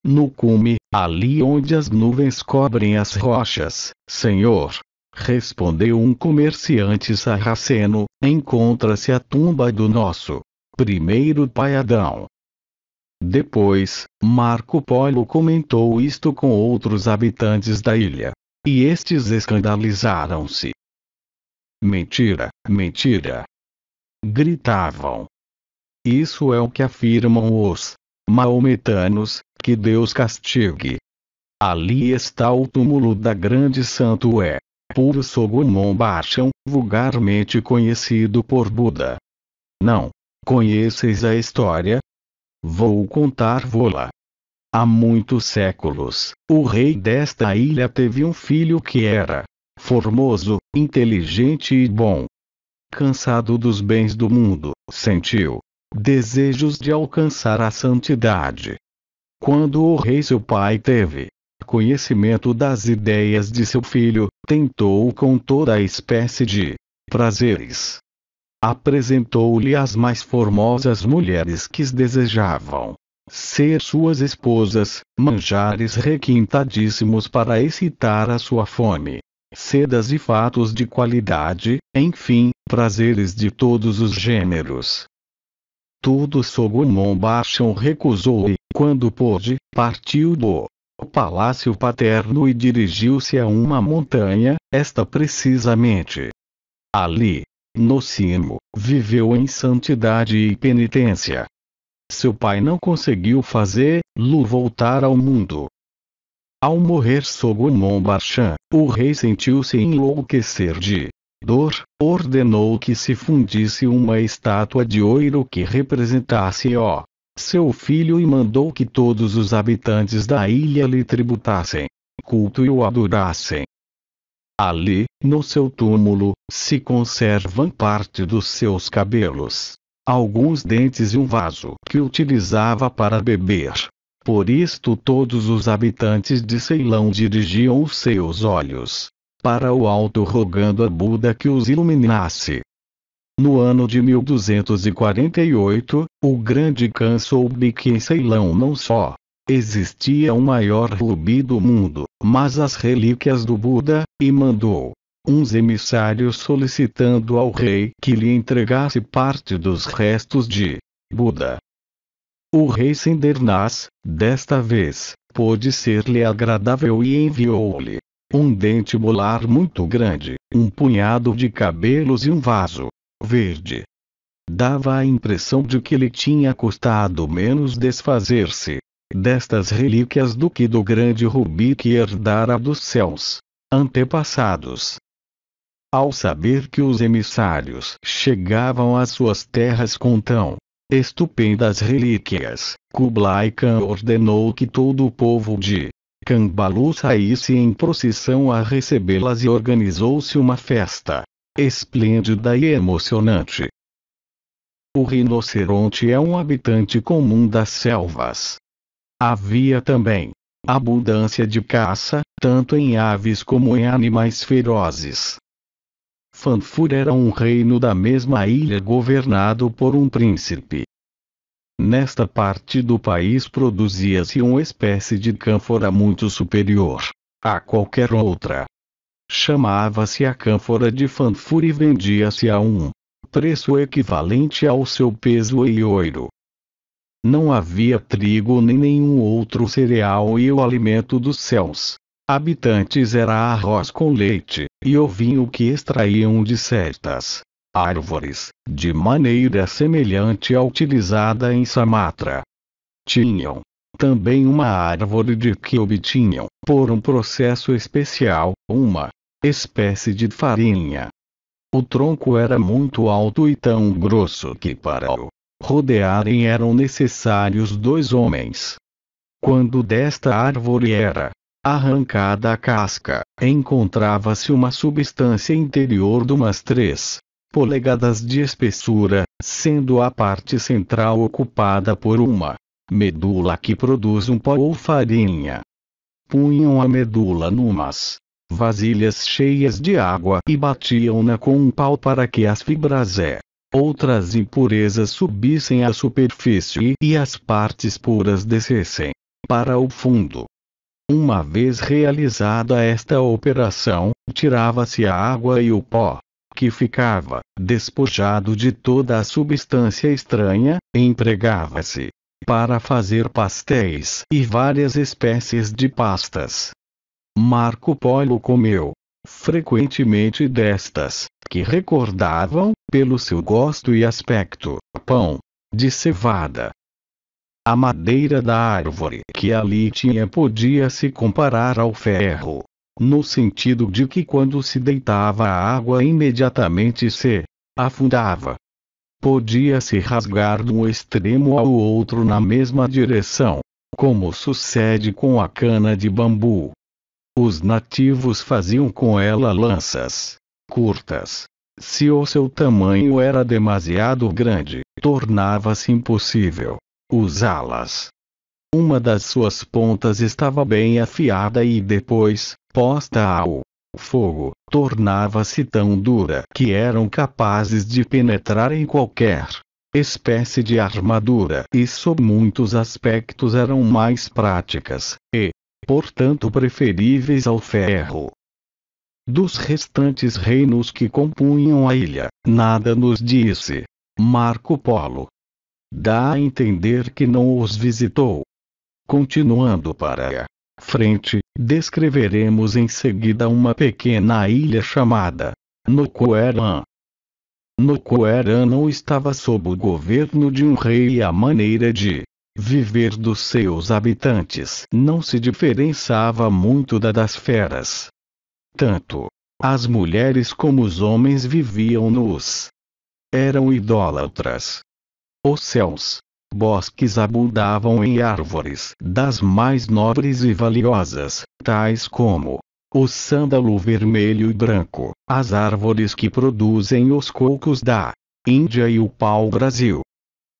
No cume, ali onde as nuvens cobrem as rochas, Senhor, respondeu um comerciante sarraceno, encontra-se a tumba do nosso primeiro pai Adão. Depois, Marco Polo comentou isto com outros habitantes da ilha. E estes escandalizaram-se. Mentira, mentira! Gritavam. Isso é o que afirmam os maometanos, que Deus castigue. Ali está o túmulo da grande santo é puro Sogumon Bacham, vulgarmente conhecido por Buda. Não. Conheceis a história? Vou contar-vô-la. Há muitos séculos, o rei desta ilha teve um filho que era formoso, inteligente e bom. Cansado dos bens do mundo, sentiu desejos de alcançar a santidade. Quando o rei seu pai teve conhecimento das ideias de seu filho, tentou com toda a espécie de prazeres. Apresentou-lhe as mais formosas mulheres que desejavam ser suas esposas, manjares requintadíssimos para excitar a sua fome, sedas e fatos de qualidade, enfim, prazeres de todos os gêneros. Tudo Sogomon Barchon recusou e, quando pôde, partiu do o palácio paterno e dirigiu-se a uma montanha, esta precisamente. Ali, no cimo, viveu em santidade e penitência. Seu pai não conseguiu fazer Lu voltar ao mundo. Ao morrer Sogomon Barchan, o rei sentiu-se enlouquecer de dor, ordenou que se fundisse uma estátua de ouro que representasse O seu filho e mandou que todos os habitantes da ilha lhe tributassem culto e o adorassem. Ali, no seu túmulo, se conservam parte dos seus cabelos, alguns dentes e um vaso que utilizava para beber. Por isto todos os habitantes de Ceilão dirigiam os seus olhos para o alto rogando a Buda que os iluminasse. No ano de 1248, o grande Khan soube que em Ceilão não só existia o maior rubi do mundo, mas as relíquias do Buda, e mandou uns emissários solicitando ao rei que lhe entregasse parte dos restos de Buda. O rei Sindernás, desta vez, pôde ser-lhe agradável e enviou-lhe um dente molar muito grande, um punhado de cabelos e um vaso verde. Dava a impressão de que lhe tinha custado menos desfazer-se destas relíquias do que do grande rubi que herdara dos céus antepassados. Ao saber que os emissários chegavam às suas terras com tão estupendas relíquias, Kublai Khan ordenou que todo o povo de Kambalu saísse em procissão a recebê-las e organizou-se uma festa, esplêndida e emocionante. O rinoceronte é um habitante comum das selvas. Havia também abundância de caça, tanto em aves como em animais ferozes. Fanfur era um reino da mesma ilha governado por um príncipe. Nesta parte do país produzia-se uma espécie de cânfora muito superior a qualquer outra, Chamava-se a cânfora de fanfura e vendia-se a um preço equivalente ao seu peso em ouro. Não havia trigo nem nenhum outro cereal e o alimento dos céus habitantes era arroz com leite, e o vinho que extraíam de certas árvores, de maneira semelhante à utilizada em Samatra. Tinham também uma árvore de que obtinham, por um processo especial, uma espécie de farinha. O tronco era muito alto e tão grosso que para o rodearem eram necessários dois homens. Quando desta árvore era arrancada a casca, encontrava-se uma substância interior de umas três polegadas de espessura, sendo a parte central ocupada por uma medula que produz um pó ou farinha. Punham a medula numas vasilhas cheias de água e batiam-na com um pau para que as fibras e é, outras impurezas subissem à superfície e as partes puras descessem para o fundo. Uma vez realizada esta operação, tirava-se a água e o pó, que ficava despojado de toda a substância estranha, empregava-se para fazer pastéis e várias espécies de pastas. Marco Polo comeu frequentemente destas, que recordavam, pelo seu gosto e aspecto, pão de cevada. A madeira da árvore que ali tinha podia se comparar ao ferro, no sentido de que quando se deitava a água imediatamente se afundava. Podia se rasgar de um extremo ao outro na mesma direção, como sucede com a cana de bambu. Os nativos faziam com ela lanças curtas. Se o seu tamanho era demasiado grande, tornava-se impossível usá-las. Uma das suas pontas estava bem afiada e depois, posta ao fogo, tornava-se tão dura que eram capazes de penetrar em qualquer espécie de armadura e sob muitos aspectos eram mais práticas e portanto preferíveis ao ferro. Dos restantes reinos que compunham a ilha, nada nos disse. Marco Polo. Dá a entender que não os visitou. Continuando para a frente, descreveremos em seguida uma pequena ilha chamada Nocoerã. Nocoerã não estava sob o governo de um rei à maneira de viver dos seus habitantes não se diferenciava muito da das feras. Tanto as mulheres como os homens viviam nus. Eram idólatras. Os céus, bosques abundavam em árvores das mais nobres e valiosas, tais como o sândalo vermelho e branco, as árvores que produzem os cocos da Índia e o pau-brasil.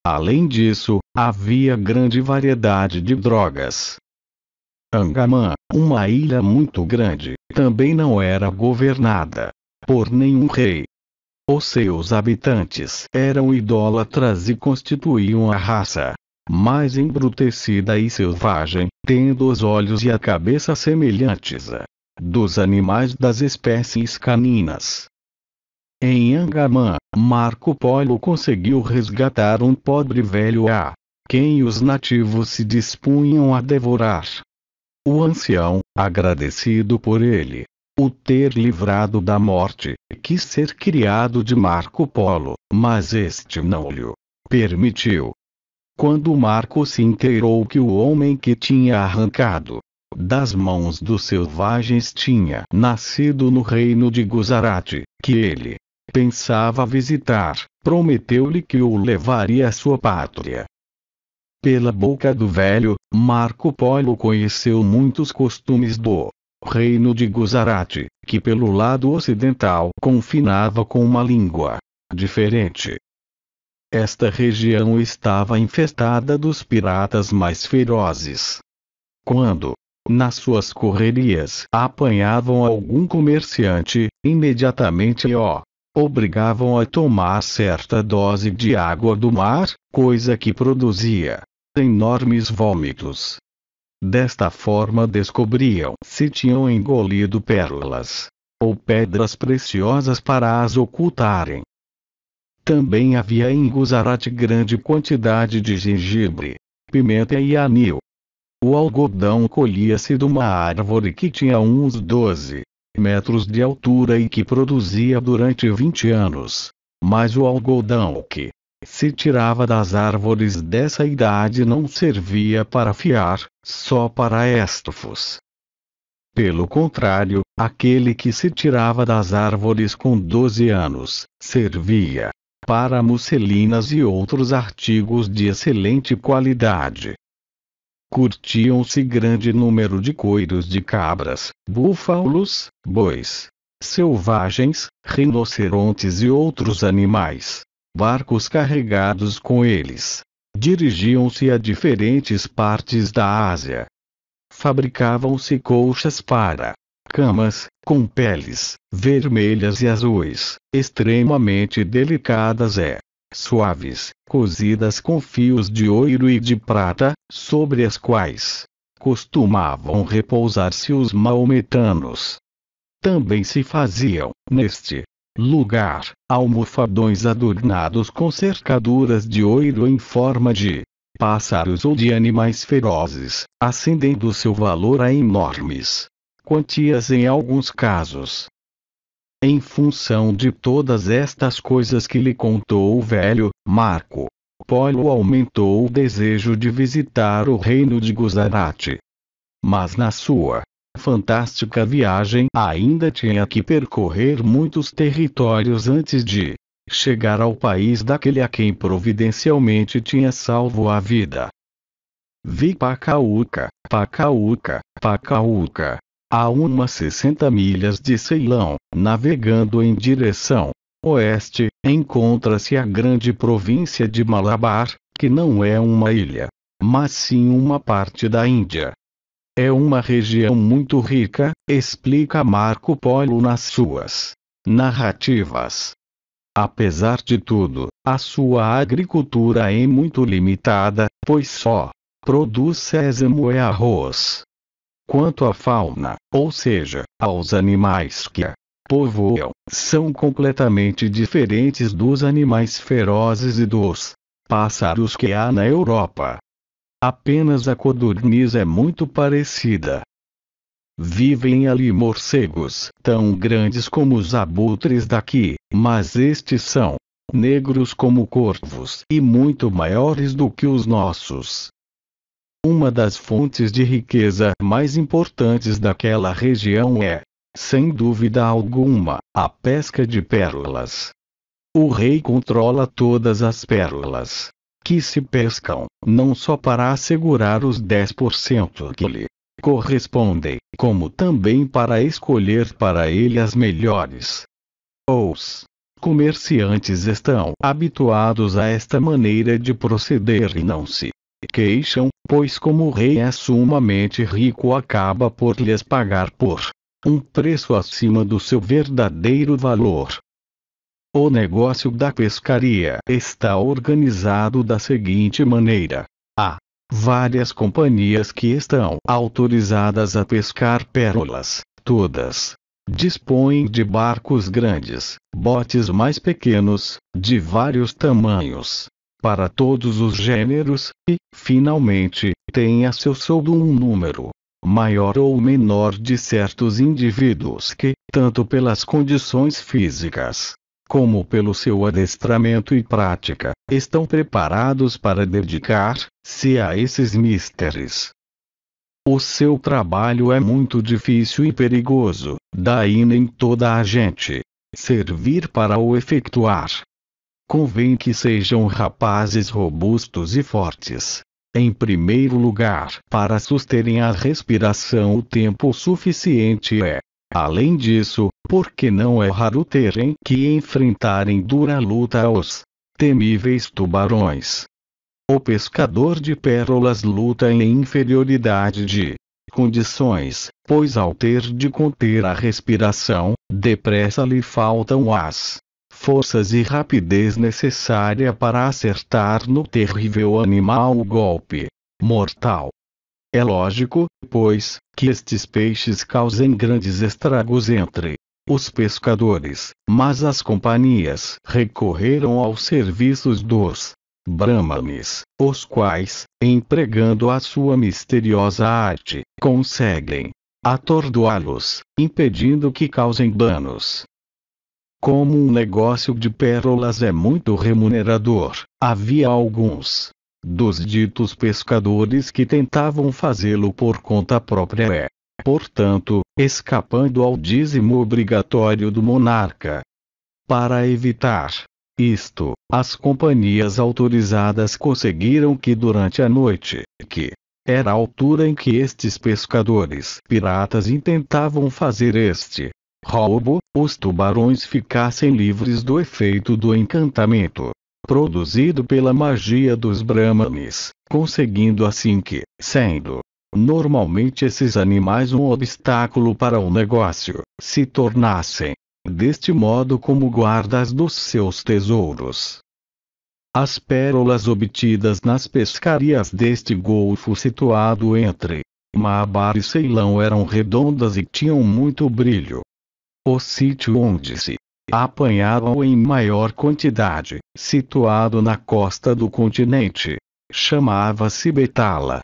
Além disso, Havia grande variedade de drogas. Angamã, uma ilha muito grande, também não era governada por nenhum rei. Os seus habitantes eram idólatras e constituíam a raça mais embrutecida e selvagem, tendo os olhos e a cabeça semelhantes a dos animais das espécies caninas. Em Angamã, Marco Polo conseguiu resgatar um pobre velho a quem os nativos se dispunham a devorar. O ancião, agradecido por ele, o ter livrado da morte, quis ser criado de Marco Polo, mas este não lhe permitiu. Quando Marco se inteirou que o homem que tinha arrancado das mãos dos selvagens tinha nascido no reino de Guzarate, que ele pensava visitar, prometeu-lhe que o levaria à sua pátria, pela boca do velho, Marco Polo conheceu muitos costumes do reino de Guzarate, que pelo lado ocidental confinava com uma língua diferente. Esta região estava infestada dos piratas mais ferozes. Quando, nas suas correrias, apanhavam algum comerciante, imediatamente o obrigavam a tomar certa dose de água do mar, coisa que produzia enormes vômitos. Desta forma descobriam se tinham engolido pérolas ou pedras preciosas para as ocultarem. Também havia em Guzarat grande quantidade de gengibre, pimenta e anil. O algodão colhia-se de uma árvore que tinha uns 12 metros de altura e que produzia durante 20 anos. Mas o algodão que se tirava das árvores dessa idade não servia para fiar, só para estofos. Pelo contrário, aquele que se tirava das árvores com 12 anos, servia para musselinas e outros artigos de excelente qualidade. Curtiam-se grande número de coiros de cabras, búfalos, bois, selvagens, rinocerontes e outros animais barcos carregados com eles. Dirigiam-se a diferentes partes da Ásia. Fabricavam-se colchas para camas, com peles vermelhas e azuis, extremamente delicadas e suaves, cozidas com fios de ouro e de prata, sobre as quais costumavam repousar-se os maometanos. Também se faziam, neste Lugar: almofadões adornados com cercaduras de ouro em forma de pássaros ou de animais ferozes, ascendendo seu valor a enormes quantias em alguns casos. Em função de todas estas coisas que lhe contou o velho, Marco Polo aumentou o desejo de visitar o reino de Guzarate. Mas na sua fantástica viagem ainda tinha que percorrer muitos territórios antes de chegar ao país daquele a quem providencialmente tinha salvo a vida. Vi Pacauca, Pacauca, Pacauca, a umas 60 milhas de Ceilão, navegando em direção oeste, encontra-se a grande província de Malabar, que não é uma ilha, mas sim uma parte da Índia. É uma região muito rica, explica Marco Polo nas suas narrativas. Apesar de tudo, a sua agricultura é muito limitada, pois só produz sésamo e arroz. Quanto à fauna, ou seja, aos animais que a povoam, são completamente diferentes dos animais ferozes e dos pássaros que há na Europa. Apenas a codorniz é muito parecida. Vivem ali morcegos, tão grandes como os abutres daqui, mas estes são negros como corvos e muito maiores do que os nossos. Uma das fontes de riqueza mais importantes daquela região é, sem dúvida alguma, a pesca de pérolas. O rei controla todas as pérolas que se pescam, não só para assegurar os 10% que lhe correspondem, como também para escolher para ele as melhores. Os comerciantes estão habituados a esta maneira de proceder e não se queixam, pois como o rei é sumamente rico acaba por lhes pagar por um preço acima do seu verdadeiro valor. O negócio da pescaria está organizado da seguinte maneira: há várias companhias que estão autorizadas a pescar pérolas, todas dispõem de barcos grandes, botes mais pequenos, de vários tamanhos, para todos os gêneros, e, finalmente, tem a seu soldo um número, maior ou menor, de certos indivíduos que, tanto pelas condições físicas como pelo seu adestramento e prática, estão preparados para dedicar-se a esses místeres. O seu trabalho é muito difícil e perigoso, daí nem toda a gente servir para o efetuar. Convém que sejam rapazes robustos e fortes. Em primeiro lugar, para susterem a respiração o tempo suficiente é Além disso, porque não é raro terem que enfrentarem dura luta aos temíveis tubarões. O pescador de pérolas luta em inferioridade de condições, pois ao ter de conter a respiração, depressa lhe faltam as forças e rapidez necessária para acertar no terrível animal o golpe mortal. É lógico, pois, que estes peixes causem grandes estragos entre os pescadores, mas as companhias recorreram aos serviços dos Brahmanes, os quais, empregando a sua misteriosa arte, conseguem atordoá-los, impedindo que causem danos. Como um negócio de pérolas é muito remunerador, havia alguns dos ditos pescadores que tentavam fazê-lo por conta própria é, portanto, escapando ao dízimo obrigatório do monarca. Para evitar isto, as companhias autorizadas conseguiram que durante a noite, que era a altura em que estes pescadores piratas intentavam fazer este roubo, os tubarões ficassem livres do efeito do encantamento produzido pela magia dos Brahmanes, conseguindo assim que, sendo normalmente esses animais um obstáculo para o negócio, se tornassem, deste modo, como guardas dos seus tesouros. As pérolas obtidas nas pescarias deste golfo situado entre Maabar e Ceilão eram redondas e tinham muito brilho. O sítio onde se apanhavam em maior quantidade, situado na costa do continente. Chamava-se Betala.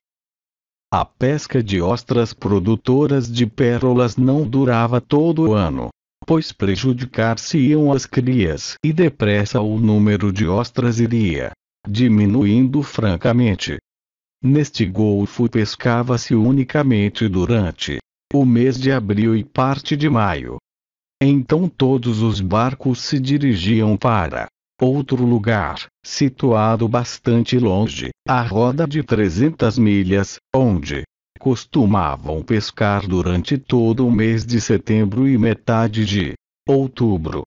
A pesca de ostras produtoras de pérolas não durava todo o ano, pois prejudicar-se-iam as crias e depressa o número de ostras iria diminuindo francamente. Neste golfo pescava-se unicamente durante o mês de abril e parte de maio, então todos os barcos se dirigiam para outro lugar, situado bastante longe, à roda de 300 milhas, onde costumavam pescar durante todo o mês de setembro e metade de outubro.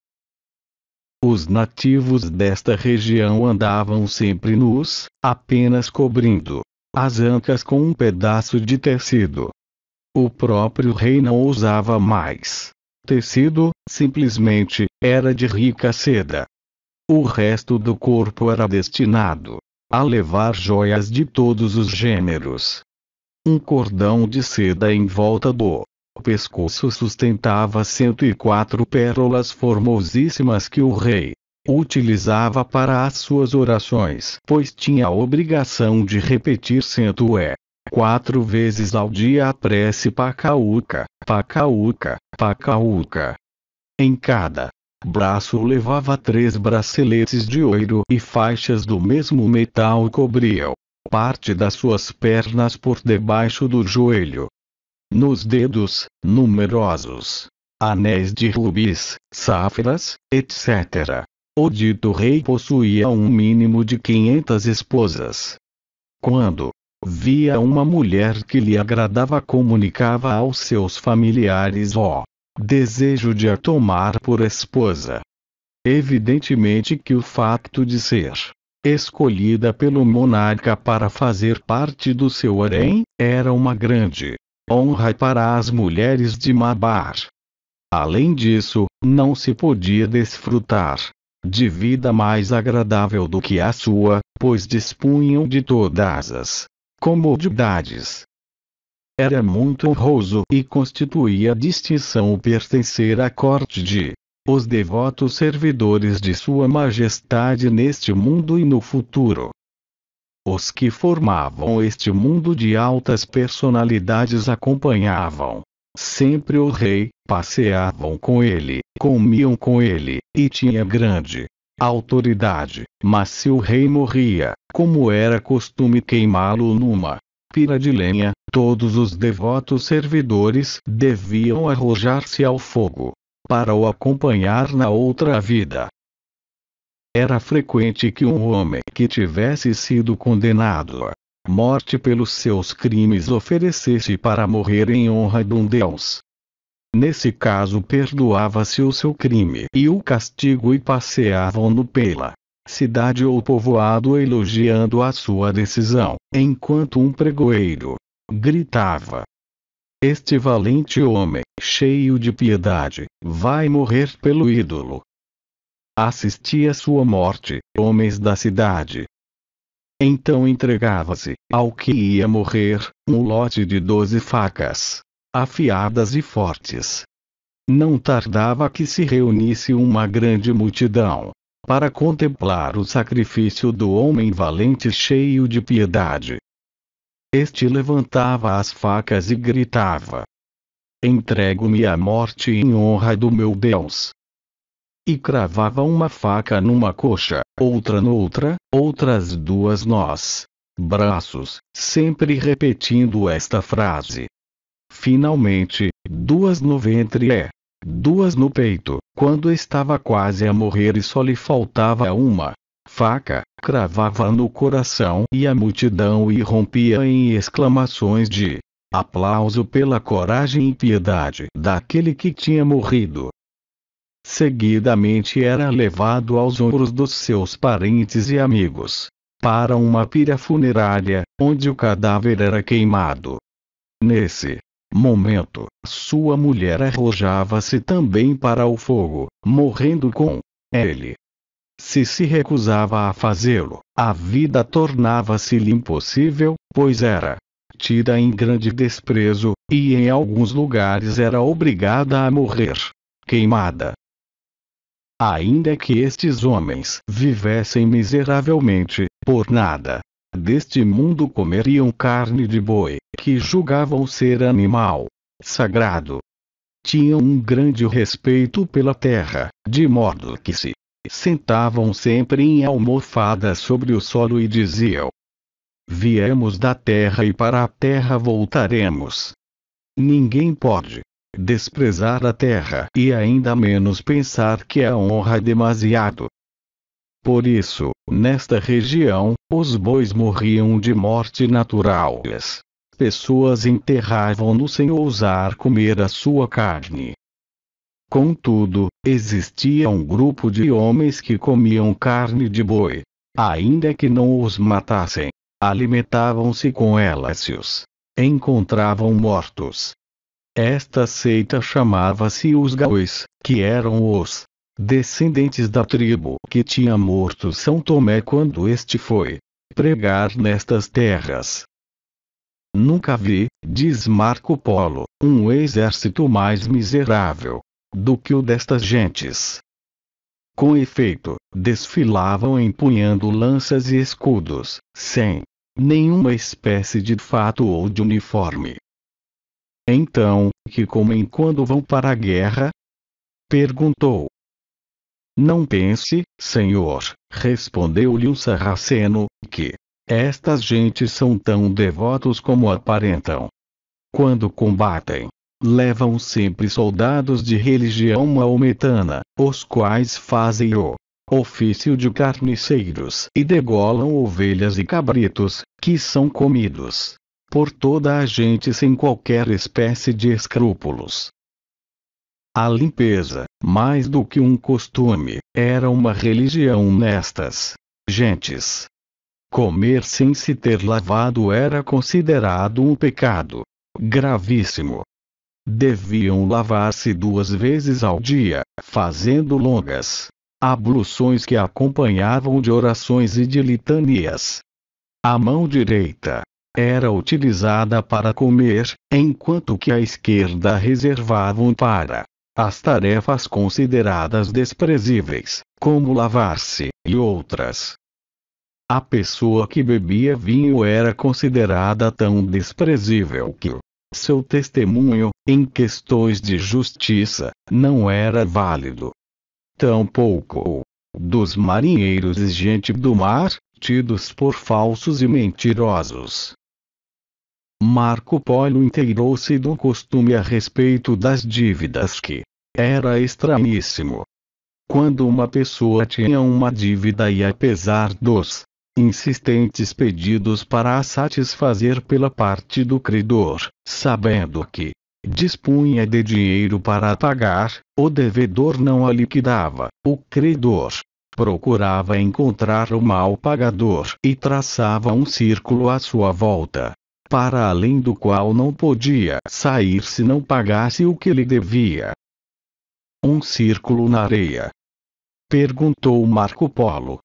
Os nativos desta região andavam sempre nus, apenas cobrindo as ancas com um pedaço de tecido. O próprio rei não ousava mais tecido, simplesmente, era de rica seda. O resto do corpo era destinado a levar joias de todos os gêneros. Um cordão de seda em volta do pescoço sustentava 104 pérolas formosíssimas que o rei utilizava para as suas orações, pois tinha a obrigação de repetir cento é Quatro vezes ao dia a prece Pacaúca, Pacaúca. Pacaúca. Em cada braço levava três braceletes de ouro e faixas do mesmo metal cobriam parte das suas pernas por debaixo do joelho. Nos dedos, numerosos anéis de rubis, sáfiras, etc. O dito rei possuía um mínimo de 500 esposas. Quando via uma mulher que lhe agradava comunicava aos seus familiares o desejo de a tomar por esposa. Evidentemente que o facto de ser escolhida pelo monarca para fazer parte do seu harém era uma grande honra para as mulheres de Mabar. Além disso, não se podia desfrutar de vida mais agradável do que a sua, pois dispunham de todas as comodidades. Era muito honroso e constituía distinção pertencer à corte de os devotos servidores de Sua Majestade neste mundo e no futuro. Os que formavam este mundo de altas personalidades acompanhavam sempre o rei, passeavam com ele, comiam com ele, e tinha grande autoridade, mas se o rei morria, como era costume queimá-lo numa pira de lenha, todos os devotos servidores deviam arrojar-se ao fogo para o acompanhar na outra vida. Era frequente que um homem que tivesse sido condenado à morte pelos seus crimes oferecesse para morrer em honra de um deus Nesse caso perdoava-se o seu crime e o castigo e passeavam-no pela cidade ou povoado elogiando a sua decisão, enquanto um pregoeiro gritava: Este valente homem, cheio de piedade, vai morrer pelo ídolo. Assistia sua morte, homens da cidade. Então entregava-se, ao que ia morrer, um lote de doze facas afiadas e fortes. Não tardava que se reunisse uma grande multidão para contemplar o sacrifício do homem valente cheio de piedade. Este levantava as facas e gritava: Entrego-me à morte em honra do meu Deus. E cravava uma faca numa coxa, outra noutra, outras duas nós, braços, sempre repetindo esta frase: Finalmente, duas no ventre e Duas no peito, quando estava quase a morrer e só lhe faltava uma faca, cravava no coração e a multidão irrompia em exclamações de aplauso pela coragem e piedade daquele que tinha morrido. Seguidamente era levado aos ombros dos seus parentes e amigos para uma pira funerária, onde o cadáver era queimado. Nesse momento, sua mulher arrojava-se também para o fogo, morrendo com ele. Se se recusava a fazê-lo, a vida tornava-se-lhe impossível, pois era tida em grande desprezo, e em alguns lugares era obrigada a morrer queimada. Ainda que estes homens vivessem miseravelmente, por nada deste mundo comeriam carne de boi, que julgavam ser animal sagrado. Tinham um grande respeito pela terra, de modo que se sentavam sempre em almofadas sobre o solo e diziam: Viemos da terra e para a terra voltaremos. Ninguém pode desprezar a terra e ainda menos pensar que a é honra é demasiado. Por isso, nesta região, os bois morriam de morte naturais pessoas enterravam-no sem ousar comer a sua carne. Contudo, existia um grupo de homens que comiam carne de boi. Ainda que não os matassem, alimentavam-se com elas os encontravam mortos. Esta seita chamava-se os Gaois, que eram os descendentes da tribo que tinha morto São Tomé quando este foi pregar nestas terras. Nunca vi, diz Marco Polo, um exército mais miserável do que o destas gentes. Com efeito, desfilavam empunhando lanças e escudos, sem nenhuma espécie de fato ou de uniforme. Então, que comem quando vão para a guerra? perguntou. Não pense, senhor, respondeu-lhe um sarraceno, que, estas gentes são tão devotos como aparentam. Quando combatem, levam sempre soldados de religião maometana, os quais fazem o ofício de carniceiros e degolam ovelhas e cabritos, que são comidos por toda a gente sem qualquer espécie de escrúpulos. A limpeza, mais do que um costume, era uma religião nestas gentes, Comer sem se ter lavado era considerado um pecado gravíssimo. Deviam lavar-se duas vezes ao dia, fazendo longas abluções que acompanhavam de orações e de litanias. A mão direita era utilizada para comer, enquanto que a esquerda reservavam para as tarefas consideradas desprezíveis, como lavar-se e outras. A pessoa que bebia vinho era considerada tão desprezível que seu testemunho, em questões de justiça, não era válido. Tampouco dos marinheiros e gente do mar, tidos por falsos e mentirosos. Marco Polo inteirou-se do costume a respeito das dívidas que era estranhíssimo. Quando uma pessoa tinha uma dívida e apesar dos insistentes pedidos para a satisfazer pela parte do credor, sabendo que dispunha de dinheiro para pagar, o devedor não a liquidava, o credor procurava encontrar o mal pagador e traçava um círculo à sua volta, para além do qual não podia sair se não pagasse o que lhe devia. Um círculo na areia. Perguntou Marco Polo.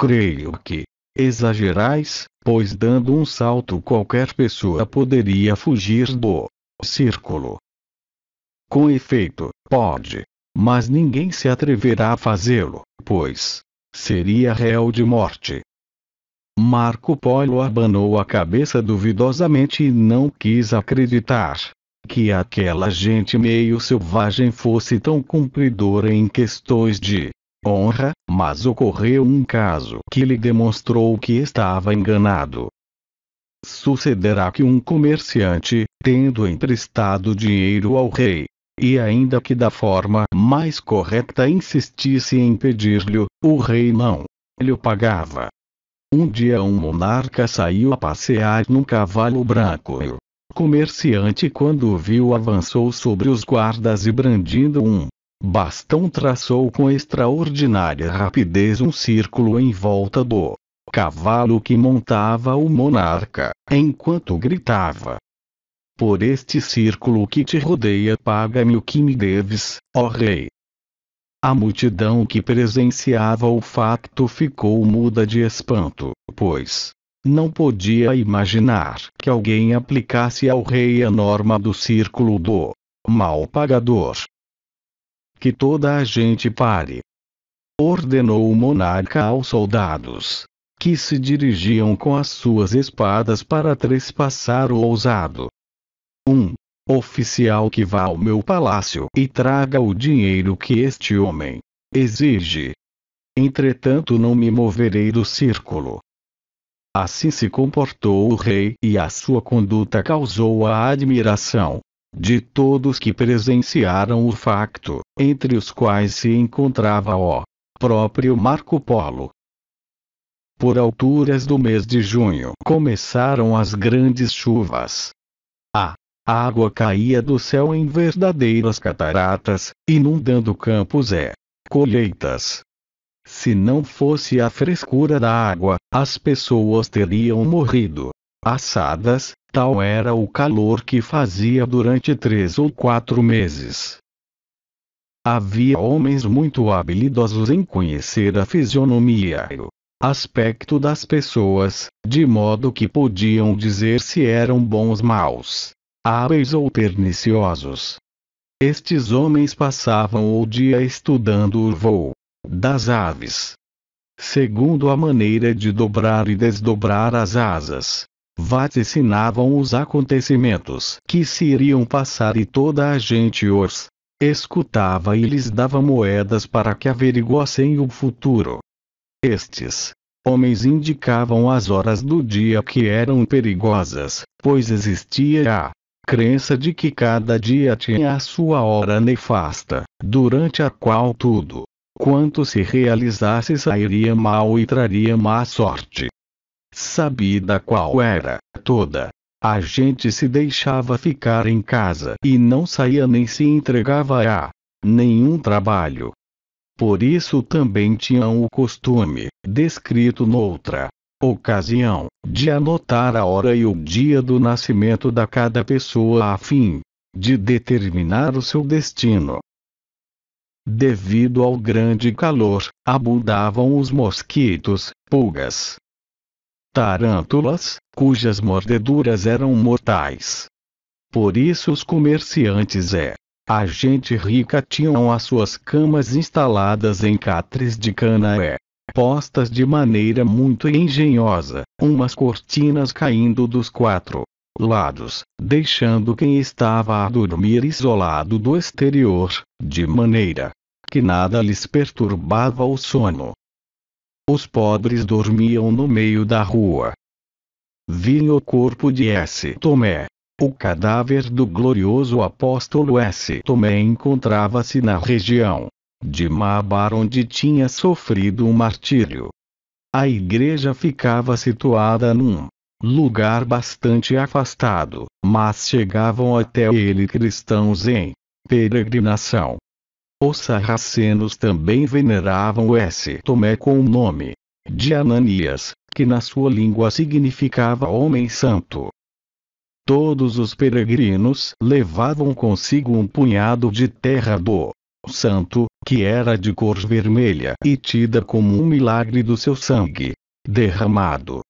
Creio que exagerais, pois dando um salto qualquer pessoa poderia fugir do círculo. Com efeito, pode, mas ninguém se atreverá a fazê-lo, pois seria réu de morte. Marco Polo abanou a cabeça duvidosamente e não quis acreditar que aquela gente meio selvagem fosse tão cumpridora em questões de honra, mas ocorreu um caso que lhe demonstrou que estava enganado. Sucederá que um comerciante, tendo emprestado dinheiro ao rei, e ainda que da forma mais correta insistisse em pedir-lhe, o rei não lhe pagava. Um dia um monarca saiu a passear num cavalo branco e o comerciante quando o viu avançou sobre os guardas e brandindo um Bastão traçou com extraordinária rapidez um círculo em volta do cavalo que montava o monarca, enquanto gritava: Por este círculo que te rodeia, paga-me o que me deves, ó rei. A multidão que presenciava o facto ficou muda de espanto, pois não podia imaginar que alguém aplicasse ao rei a norma do círculo do mal pagador. Que toda a gente pare. Ordenou o monarca aos soldados, que se dirigiam com as suas espadas para trespassar o ousado. Um oficial que vá ao meu palácio e traga o dinheiro que este homem exige. Entretanto, não me moverei do círculo. Assim se comportou o rei e a sua conduta causou a admiração de todos que presenciaram o facto, entre os quais se encontrava o próprio Marco Polo. Por alturas do mês de junho começaram as grandes chuvas. A água caía do céu em verdadeiras cataratas, inundando campos e colheitas. Se não fosse a frescura da água, as pessoas teriam morrido, assadas, Tal era o calor que fazia durante três ou quatro meses. Havia homens muito habilidosos em conhecer a fisionomia e o aspecto das pessoas, de modo que podiam dizer se eram bons maus, hábeis ou perniciosos. Estes homens passavam o dia estudando o voo das aves, segundo a maneira de dobrar e desdobrar as asas, vaticinavam os acontecimentos que se iriam passar e toda a gente os escutava e lhes dava moedas para que averiguassem o futuro. Estes homens indicavam as horas do dia que eram perigosas, pois existia a crença de que cada dia tinha a sua hora nefasta, durante a qual tudo quanto se realizasse sairia mal e traria má sorte sabida qual era, toda. A gente se deixava ficar em casa e não saía nem se entregava a nenhum trabalho. Por isso também tinham o costume, descrito noutra ocasião, de anotar a hora e o dia do nascimento da cada pessoa a fim de determinar o seu destino. Devido ao grande calor, abundavam os mosquitos, pulgas, tarântulas, cujas mordeduras eram mortais. Por isso os comerciantes é a gente rica tinham as suas camas instaladas em catres de canaé, postas de maneira muito engenhosa, umas cortinas caindo dos quatro lados, deixando quem estava a dormir isolado do exterior, de maneira que nada lhes perturbava o sono. Os pobres dormiam no meio da rua. Vinha o corpo de S. Tomé. O cadáver do glorioso apóstolo S. Tomé encontrava-se na região de Mabar, onde tinha sofrido um martírio. A igreja ficava situada num lugar bastante afastado, mas chegavam até ele cristãos em peregrinação. Os sarracenos também veneravam S. Tomé com o nome de Ananias, que na sua língua significava homem santo. Todos os peregrinos levavam consigo um punhado de terra do santo, que era de cor vermelha e tida como um milagre do seu sangue derramado.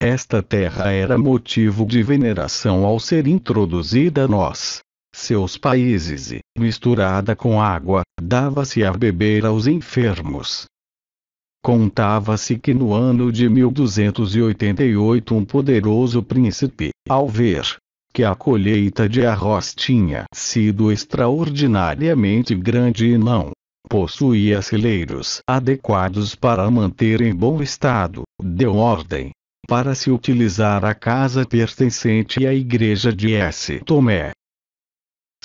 Esta terra era motivo de veneração ao ser introduzida a nós, seus países e, misturada com água, dava-se a beber aos enfermos. Contava-se que no ano de 1288 um poderoso príncipe, ao ver que a colheita de arroz tinha sido extraordinariamente grande e não possuía celeiros adequados para manter em bom estado, deu ordem para se utilizar a casa pertencente à igreja de S. Tomé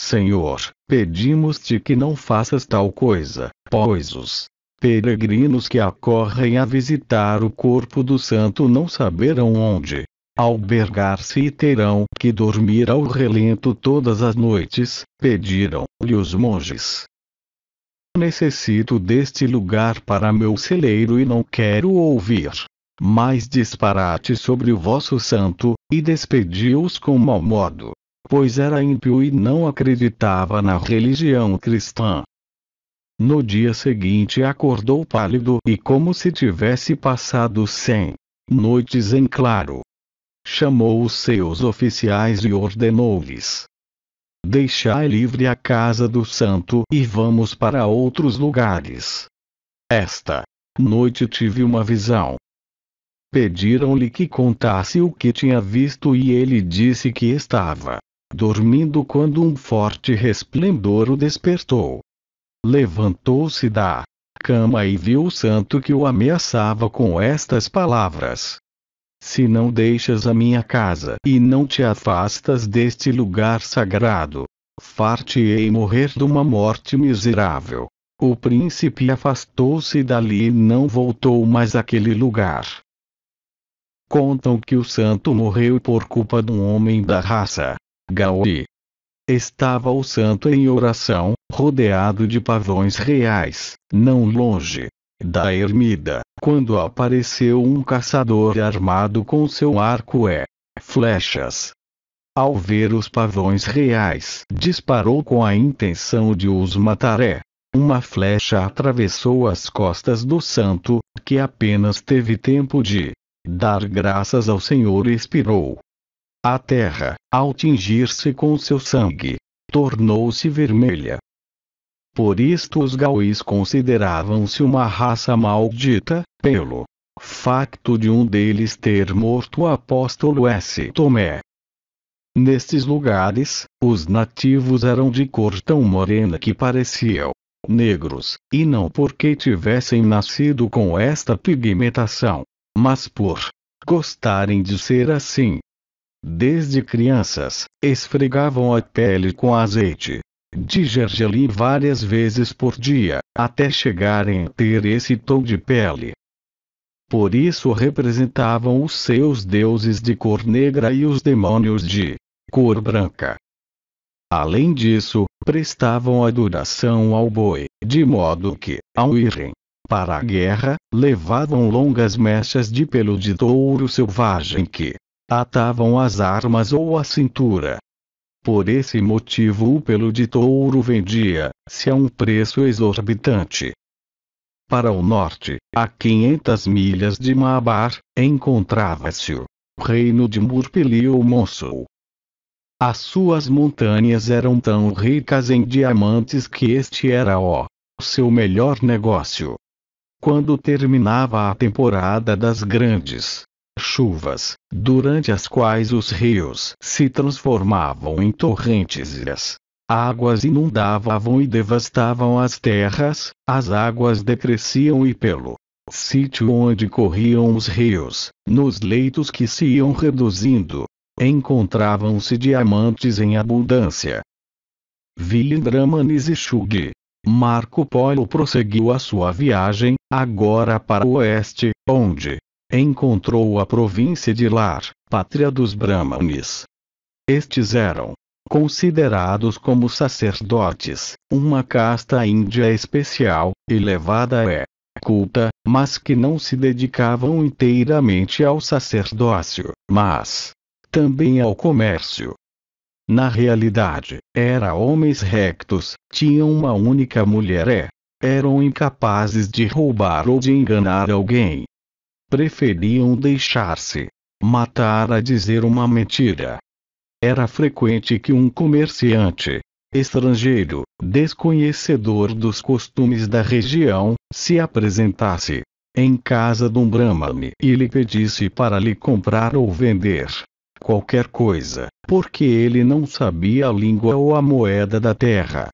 Senhor, pedimos-te que não faças tal coisa, pois os peregrinos que acorrem a visitar o corpo do santo não saberão onde albergar-se e terão que dormir ao relento todas as noites, pediram-lhe os monges. Necessito deste lugar para meu celeiro e não quero ouvir mais disparate sobre o vosso santo, e despediu os com mau modo pois era ímpio e não acreditava na religião cristã. No dia seguinte acordou pálido e como se tivesse passado cem noites em claro. Chamou os seus oficiais e ordenou-lhes: Deixai livre a casa do santo e vamos para outros lugares. Esta noite tive uma visão. Pediram-lhe que contasse o que tinha visto e ele disse que estava dormindo quando um forte resplendor o despertou. Levantou-se da cama e viu o santo que o ameaçava com estas palavras: Se não deixas a minha casa e não te afastas deste lugar sagrado, far-te-ei morrer de uma morte miserável. O príncipe afastou-se dali e não voltou mais àquele lugar. Contam que o santo morreu por culpa de um homem da raça Gauri. Estava o santo em oração, rodeado de pavões reais, não longe da ermida, quando apareceu um caçador armado com seu arco e flechas. Ao ver os pavões reais, disparou com a intenção de os matar. É. Uma flecha atravessou as costas do santo, que apenas teve tempo de dar graças ao Senhor e expirou. A terra, ao tingir-se com seu sangue, tornou-se vermelha. Por isto os gaúis consideravam-se uma raça maldita, pelo facto de um deles ter morto o apóstolo S. Tomé. Nestes lugares, os nativos eram de cor tão morena que pareciam negros, e não porque tivessem nascido com esta pigmentação, mas por gostarem de ser assim. Desde crianças, esfregavam a pele com azeite de gergelim várias vezes por dia, até chegarem a ter esse tom de pele. Por isso representavam os seus deuses de cor negra e os demônios de cor branca. Além disso, prestavam adoração ao boi, de modo que, ao irem para a guerra, levavam longas mechas de pelo de touro selvagem que Atavam as armas ou a cintura. Por esse motivo o pelo de touro vendia-se a um preço exorbitante. Para o norte, a 500 milhas de Maabar, encontrava-se o reino de Murpili ou Monsul. As suas montanhas eram tão ricas em diamantes que este era o seu melhor negócio. Quando terminava a temporada das grandes chuvas, durante as quais os rios se transformavam em torrentes as Águas inundavam e devastavam as terras, as águas decresciam e pelo sítio onde corriam os rios, nos leitos que se iam reduzindo, encontravam-se diamantes em abundância. Vilindramanes e Marco Polo prosseguiu a sua viagem, agora para o oeste, onde, encontrou a província de Lar, pátria dos Brahmanes. Estes eram considerados como sacerdotes, uma casta índia especial, elevada e culta, mas que não se dedicavam inteiramente ao sacerdócio, mas também ao comércio. Na realidade, eram homens rectos, tinham uma única mulher e eram incapazes de roubar ou de enganar alguém preferiam deixar-se matar a dizer uma mentira. Era frequente que um comerciante estrangeiro, desconhecedor dos costumes da região, se apresentasse em casa de um brahmane e lhe pedisse para lhe comprar ou vender qualquer coisa, porque ele não sabia a língua ou a moeda da terra.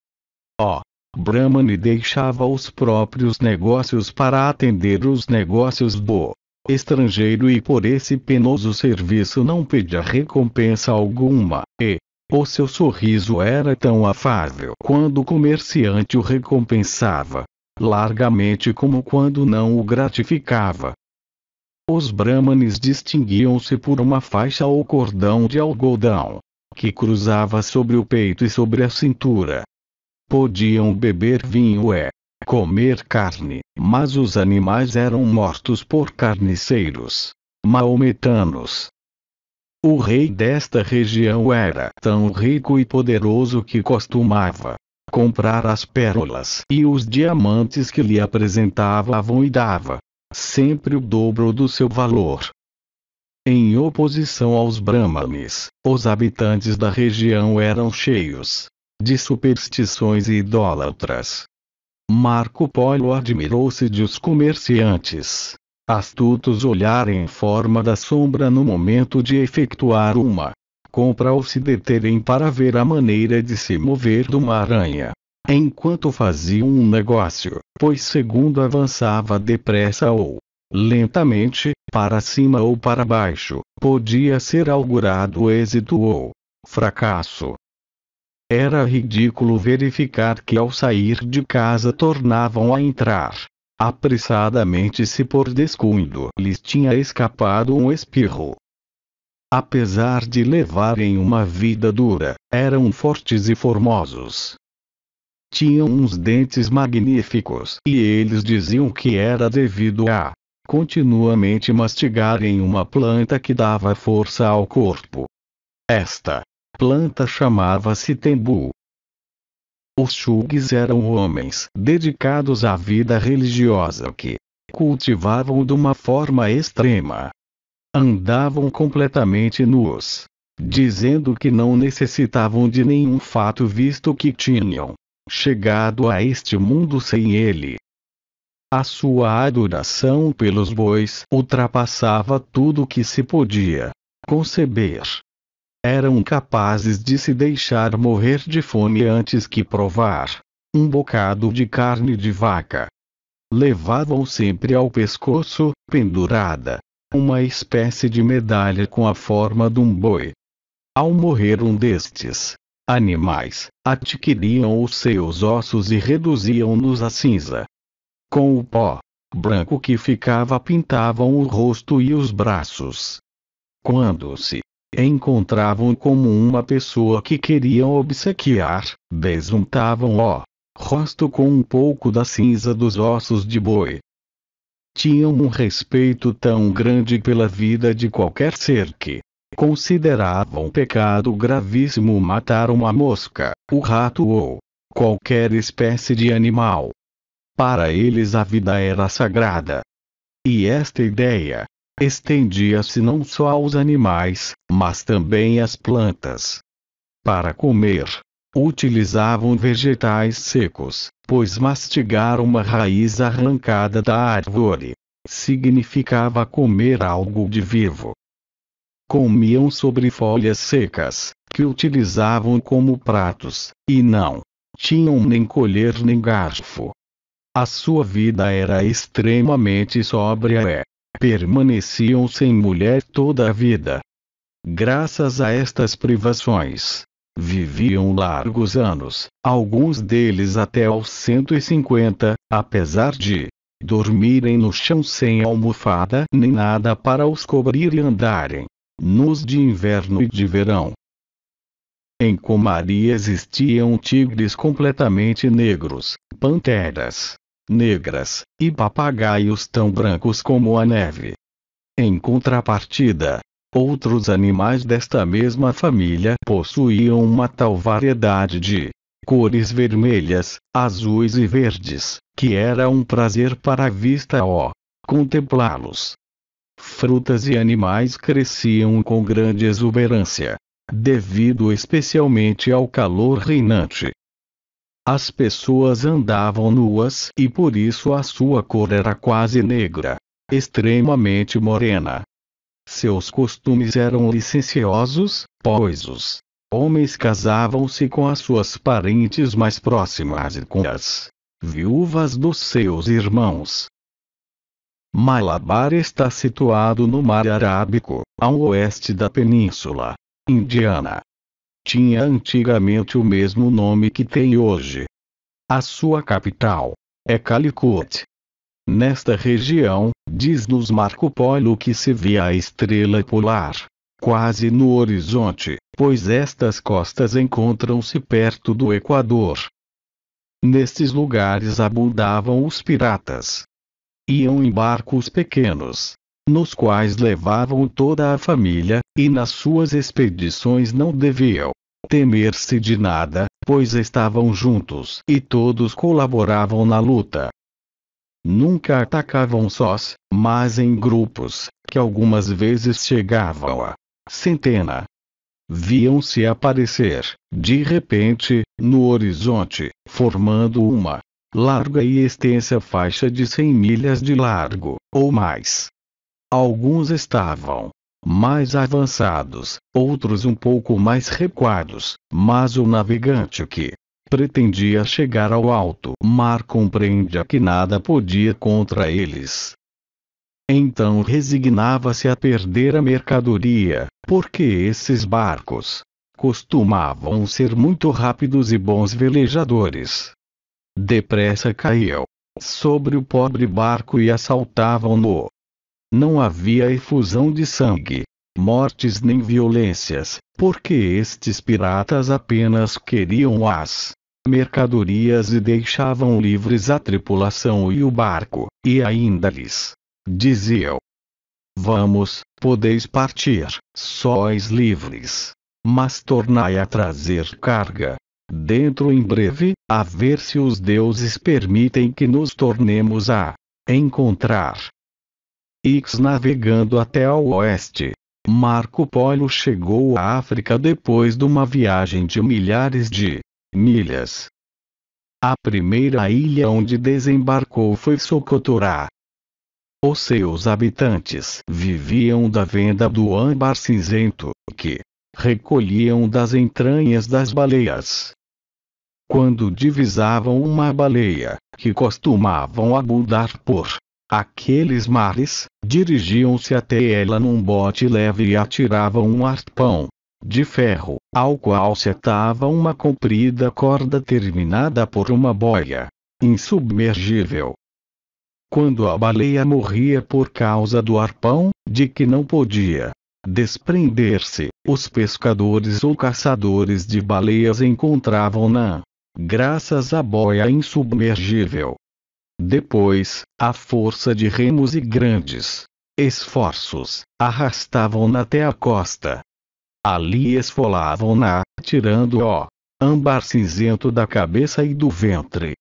Ó, oh, brahmane deixava os próprios negócios para atender os negócios do estrangeiro e por esse penoso serviço não pedia recompensa alguma, e, o seu sorriso era tão afável quando o comerciante o recompensava, largamente como quando não o gratificava. Os brahmanes distinguiam-se por uma faixa ou cordão de algodão, que cruzava sobre o peito e sobre a cintura. Podiam beber vinho e, comer carne, mas os animais eram mortos por carniceiros maometanos. O rei desta região era tão rico e poderoso que costumava comprar as pérolas e os diamantes que lhe apresentavam e dava sempre o dobro do seu valor. Em oposição aos brahmanes, os habitantes da região eram cheios de superstições e idólatras. Marco Polo admirou-se de os comerciantes astutos olharem em forma da sombra no momento de efetuar uma compra ou se deterem para ver a maneira de se mover de uma aranha. Enquanto faziam um negócio, pois segundo avançava depressa ou lentamente, para cima ou para baixo, podia ser augurado êxito ou fracasso. Era ridículo verificar que ao sair de casa tornavam a entrar. Apressadamente se por descuido lhes tinha escapado um espirro. Apesar de levarem uma vida dura, eram fortes e formosos. Tinham uns dentes magníficos e eles diziam que era devido a continuamente mastigarem uma planta que dava força ao corpo. Esta planta chamava-se Tembu. Os Shugs eram homens dedicados à vida religiosa que cultivavam de uma forma extrema. Andavam completamente nus, dizendo que não necessitavam de nenhum fato visto que tinham chegado a este mundo sem ele. A sua adoração pelos bois ultrapassava tudo o que se podia conceber, eram capazes de se deixar morrer de fome antes que provar um bocado de carne de vaca. Levavam sempre ao pescoço, pendurada, uma espécie de medalha com a forma de um boi. Ao morrer um destes animais, adquiriam os seus ossos e reduziam-nos a cinza. Com o pó branco que ficava pintavam o rosto e os braços. Quando se encontravam como uma pessoa que queriam obsequiar, desuntavam o rosto com um pouco da cinza dos ossos de boi. Tinham um respeito tão grande pela vida de qualquer ser que consideravam pecado gravíssimo matar uma mosca, o rato ou qualquer espécie de animal. Para eles a vida era sagrada. E esta ideia estendia-se não só aos animais, mas também às plantas. Para comer, utilizavam vegetais secos, pois mastigar uma raiz arrancada da árvore significava comer algo de vivo. Comiam sobre folhas secas, que utilizavam como pratos, e não tinham nem colher nem garfo. A sua vida era extremamente sóbria permaneciam sem mulher toda a vida. Graças a estas privações, viviam largos anos, alguns deles até aos 150, apesar de dormirem no chão sem almofada nem nada para os cobrir e andarem, nos de inverno e de verão. Em Comaria existiam tigres completamente negros, panteras, negras, e papagaios tão brancos como a neve. Em contrapartida, outros animais desta mesma família possuíam uma tal variedade de cores vermelhas, azuis e verdes, que era um prazer para a vista ó contemplá-los. Frutas e animais cresciam com grande exuberância, devido especialmente ao calor reinante. As pessoas andavam nuas e por isso a sua cor era quase negra, extremamente morena. Seus costumes eram licenciosos, poisos. Homens casavam-se com as suas parentes mais próximas e com as viúvas dos seus irmãos. Malabar está situado no Mar Arábico, ao oeste da Península Indiana tinha antigamente o mesmo nome que tem hoje. A sua capital é Calicut. Nesta região, diz-nos Marco Polo que se via a estrela polar, quase no horizonte, pois estas costas encontram-se perto do Equador. Nestes lugares abundavam os piratas. Iam em barcos pequenos, nos quais levavam toda a família, e nas suas expedições não deviam temer-se de nada, pois estavam juntos e todos colaboravam na luta. Nunca atacavam sós, mas em grupos, que algumas vezes chegavam a centena. Viam-se aparecer, de repente, no horizonte, formando uma larga e extensa faixa de 100 milhas de largo, ou mais. Alguns estavam mais avançados, outros um pouco mais recuados, mas o navegante que pretendia chegar ao alto mar compreendia que nada podia contra eles. Então resignava-se a perder a mercadoria, porque esses barcos costumavam ser muito rápidos e bons velejadores. Depressa caiu sobre o pobre barco e assaltavam-no não havia efusão de sangue, mortes nem violências, porque estes piratas apenas queriam as mercadorias e deixavam livres a tripulação e o barco, e ainda lhes diziam: Vamos, podeis partir, sóis livres. Mas tornai a trazer carga. Dentro em breve, a ver se os deuses permitem que nos tornemos a encontrar. X navegando até ao oeste. Marco Polo chegou à África depois de uma viagem de milhares de milhas. A primeira ilha onde desembarcou foi Socotorá. Os seus habitantes viviam da venda do âmbar cinzento, que recolhiam das entranhas das baleias. Quando divisavam uma baleia, que costumavam abundar por Aqueles mares, dirigiam-se até ela num bote leve e atiravam um arpão de ferro, ao qual se atava uma comprida corda terminada por uma boia insubmergível. Quando a baleia morria por causa do arpão, de que não podia desprender-se, os pescadores ou caçadores de baleias encontravam-na, graças à boia insubmergível, depois, a força de remos e grandes esforços arrastavam-na até a costa. Ali esfolavam-na, tirando-o âmbar cinzento da cabeça e do ventre.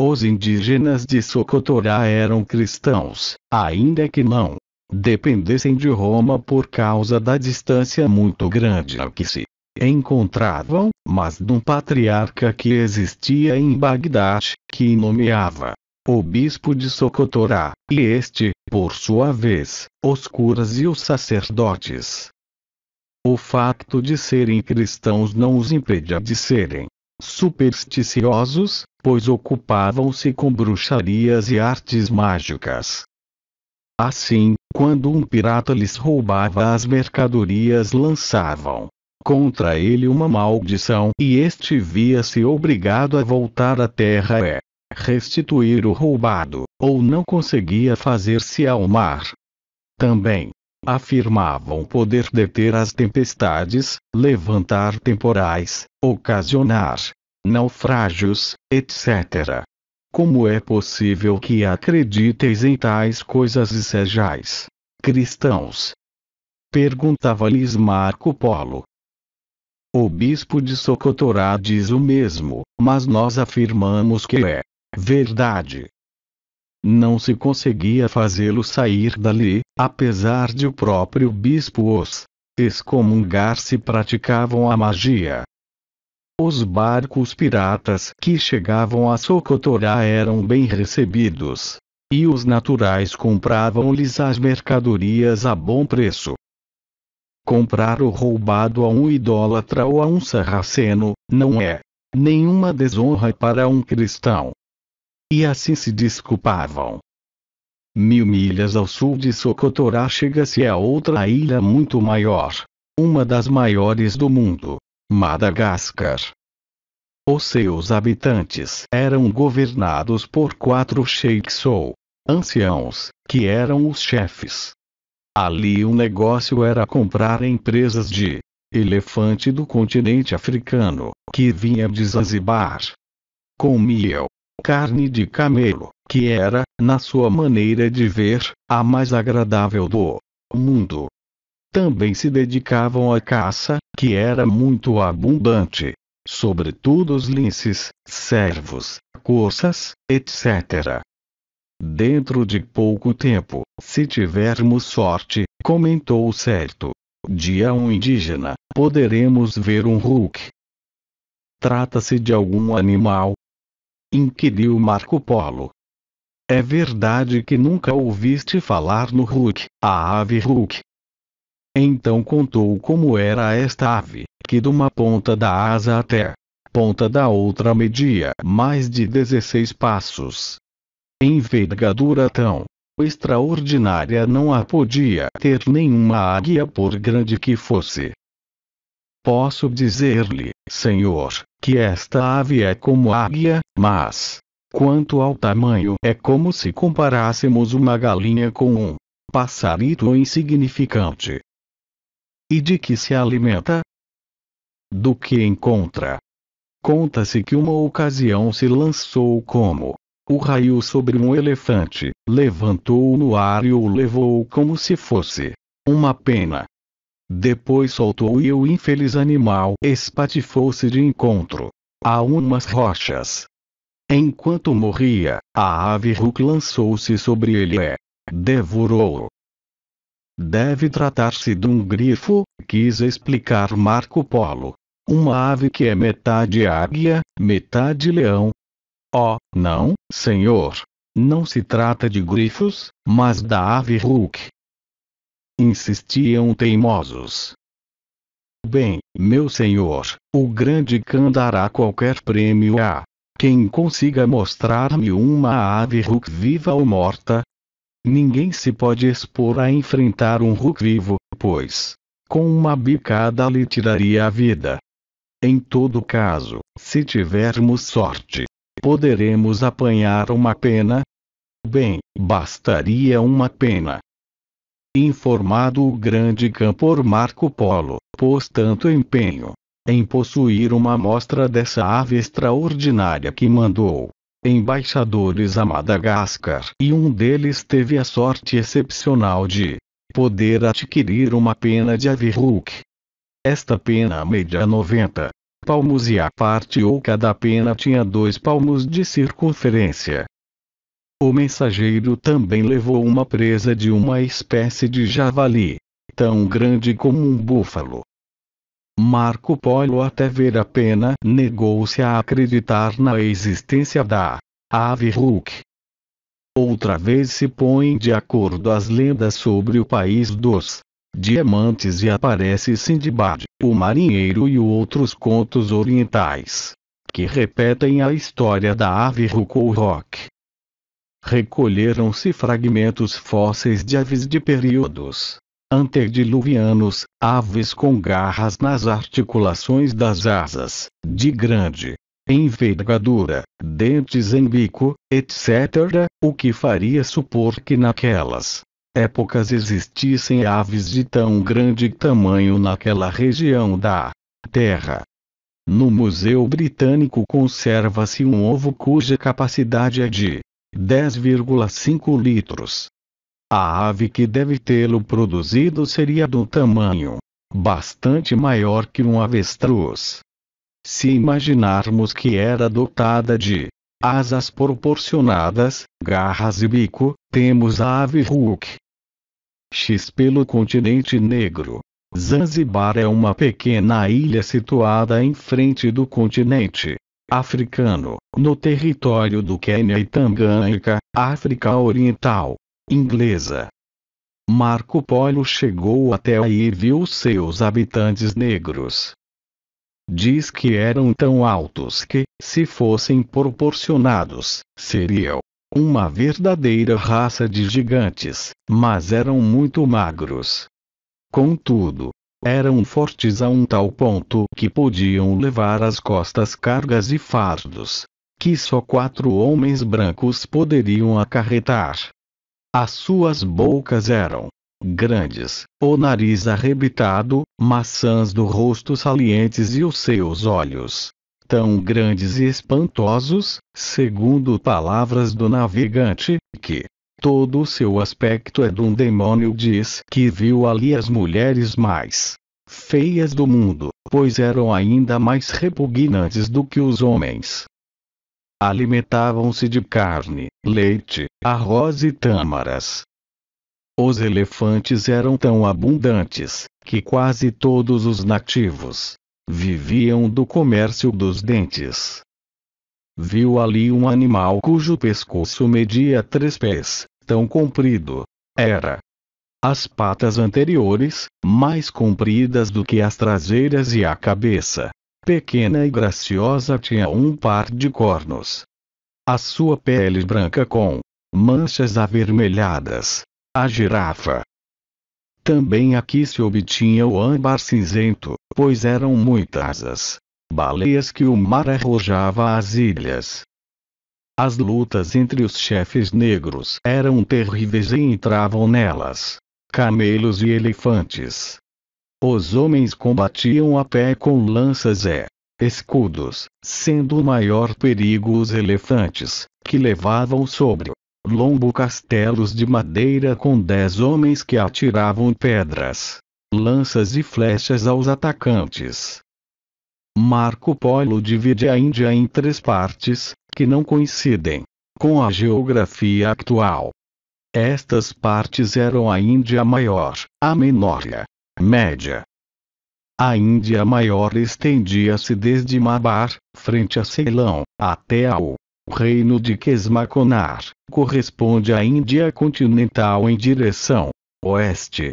Os indígenas de Socotorá eram cristãos, ainda que não dependessem de Roma por causa da distância muito grande a que se encontravam, mas de um patriarca que existia em Bagdá, que nomeava o bispo de Socotorá, e este, por sua vez, os curas e os sacerdotes. O fato de serem cristãos não os impedia de serem supersticiosos, pois ocupavam-se com bruxarias e artes mágicas. Assim, quando um pirata lhes roubava as mercadorias, lançavam contra ele uma maldição e este via-se obrigado a voltar à terra. É restituir o roubado, ou não conseguia fazer-se ao mar. Também afirmavam poder deter as tempestades, levantar temporais, ocasionar naufrágios, etc. Como é possível que acrediteis em tais coisas e sejais cristãos? Perguntava-lhes Marco Polo. O bispo de Socotorá diz o mesmo, mas nós afirmamos que é verdade. Não se conseguia fazê-lo sair dali, apesar de o próprio bispo os excomungar se praticavam a magia. Os barcos piratas que chegavam a Socotorá eram bem recebidos. E os naturais compravam-lhes as mercadorias a bom preço. Comprar o roubado a um idólatra ou a um sarraceno, não é nenhuma desonra para um cristão. E assim se desculpavam. Mil milhas ao sul de Socotorá chega-se a outra ilha muito maior. Uma das maiores do mundo. Madagascar. Os seus habitantes eram governados por quatro sheiks ou anciãos, que eram os chefes. Ali o negócio era comprar empresas de elefante do continente africano, que vinha de Zanzibar. Com mil carne de camelo, que era, na sua maneira de ver, a mais agradável do mundo. Também se dedicavam à caça, que era muito abundante, sobretudo os linces, servos, coças, etc. Dentro de pouco tempo, se tivermos sorte, comentou o certo dia um indígena, poderemos ver um Hulk. Trata-se de algum animal, inquiriu Marco Polo. É verdade que nunca ouviste falar no Hulk, a ave Hulk. Então contou como era esta ave, que de uma ponta da asa até ponta da outra media mais de 16 passos. Envergadura tão extraordinária não a podia ter nenhuma águia por grande que fosse. Posso dizer-lhe, senhor, que esta ave é como águia, mas, quanto ao tamanho, é como se comparássemos uma galinha com um passarito insignificante. E de que se alimenta? Do que encontra? Conta-se que uma ocasião se lançou como o raio sobre um elefante, levantou-o no ar e o levou como se fosse uma pena. Depois soltou e o infeliz animal espatifou-se de encontro a umas rochas. Enquanto morria, a ave Hulk lançou-se sobre ele e devorou-o. Deve tratar-se de um grifo, quis explicar Marco Polo. Uma ave que é metade águia, metade leão. Oh, não, senhor. Não se trata de grifos, mas da ave Hulk. Insistiam teimosos. Bem, meu senhor, o grande Khan dará qualquer prêmio a quem consiga mostrar-me uma ave ruk viva ou morta. Ninguém se pode expor a enfrentar um ruk vivo, pois, com uma bicada lhe tiraria a vida. Em todo caso, se tivermos sorte, poderemos apanhar uma pena? Bem, bastaria uma pena, informado o grande campo Marco Polo, pôs tanto empenho em possuir uma amostra dessa ave extraordinária que mandou embaixadores a Madagascar e um deles teve a sorte excepcional de poder adquirir uma pena de avirruque. Esta pena media 90 palmos e a parte ou cada pena tinha dois palmos de circunferência. O mensageiro também levou uma presa de uma espécie de javali, tão grande como um búfalo. Marco Polo, até ver a pena, negou-se a acreditar na existência da ave Hulk. Outra vez se põe de acordo as lendas sobre o país dos diamantes e aparece Sindbad, o marinheiro e outros contos orientais, que repetem a história da ave Hulk ou Rock recolheram-se fragmentos fósseis de aves de períodos antediluvianos, aves com garras nas articulações das asas, de grande envergadura, dentes em bico, etc., o que faria supor que naquelas épocas existissem aves de tão grande tamanho naquela região da Terra. No Museu Britânico conserva-se um ovo cuja capacidade é de 10,5 litros. A ave que deve tê-lo produzido seria do tamanho bastante maior que um avestruz. Se imaginarmos que era dotada de asas proporcionadas, garras e bico, temos a ave Rook. X pelo continente negro. Zanzibar é uma pequena ilha situada em frente do continente africano, no território do Quênia e Tanganyika, África Oriental, inglesa. Marco Polo chegou até aí e viu seus habitantes negros. Diz que eram tão altos que, se fossem proporcionados, seriam uma verdadeira raça de gigantes, mas eram muito magros. Contudo, eram fortes a um tal ponto que podiam levar às costas cargas e fardos. Que só quatro homens brancos poderiam acarretar. As suas bocas eram grandes, o nariz arrebitado, maçãs do rosto salientes e os seus olhos tão grandes e espantosos, segundo palavras do navegante, que Todo o seu aspecto é de um demônio diz que viu ali as mulheres mais feias do mundo, pois eram ainda mais repugnantes do que os homens. Alimentavam-se de carne, leite, arroz e tâmaras. Os elefantes eram tão abundantes que quase todos os nativos viviam do comércio dos dentes Viu ali um animal cujo pescoço media três pés, tão comprido. Era. As patas anteriores, mais compridas do que as traseiras e a cabeça, pequena e graciosa, tinha um par de cornos. A sua pele branca com manchas avermelhadas. A girafa. Também aqui se obtinha o âmbar cinzento, pois eram muitas as baleias que o mar arrojava às ilhas. As lutas entre os chefes negros eram terríveis e entravam nelas camelos e elefantes. Os homens combatiam a pé com lanças e escudos, sendo o maior perigo os elefantes, que levavam sobre o lombo castelos de madeira com dez homens que atiravam pedras, lanças e flechas aos atacantes. Marco Polo divide a Índia em três partes, que não coincidem com a geografia atual. Estas partes eram a Índia Maior, a Menor e a Média. A Índia Maior estendia-se desde Mabar, frente a Ceilão, até ao Reino de Kesmaconar, corresponde à Índia continental em direção oeste,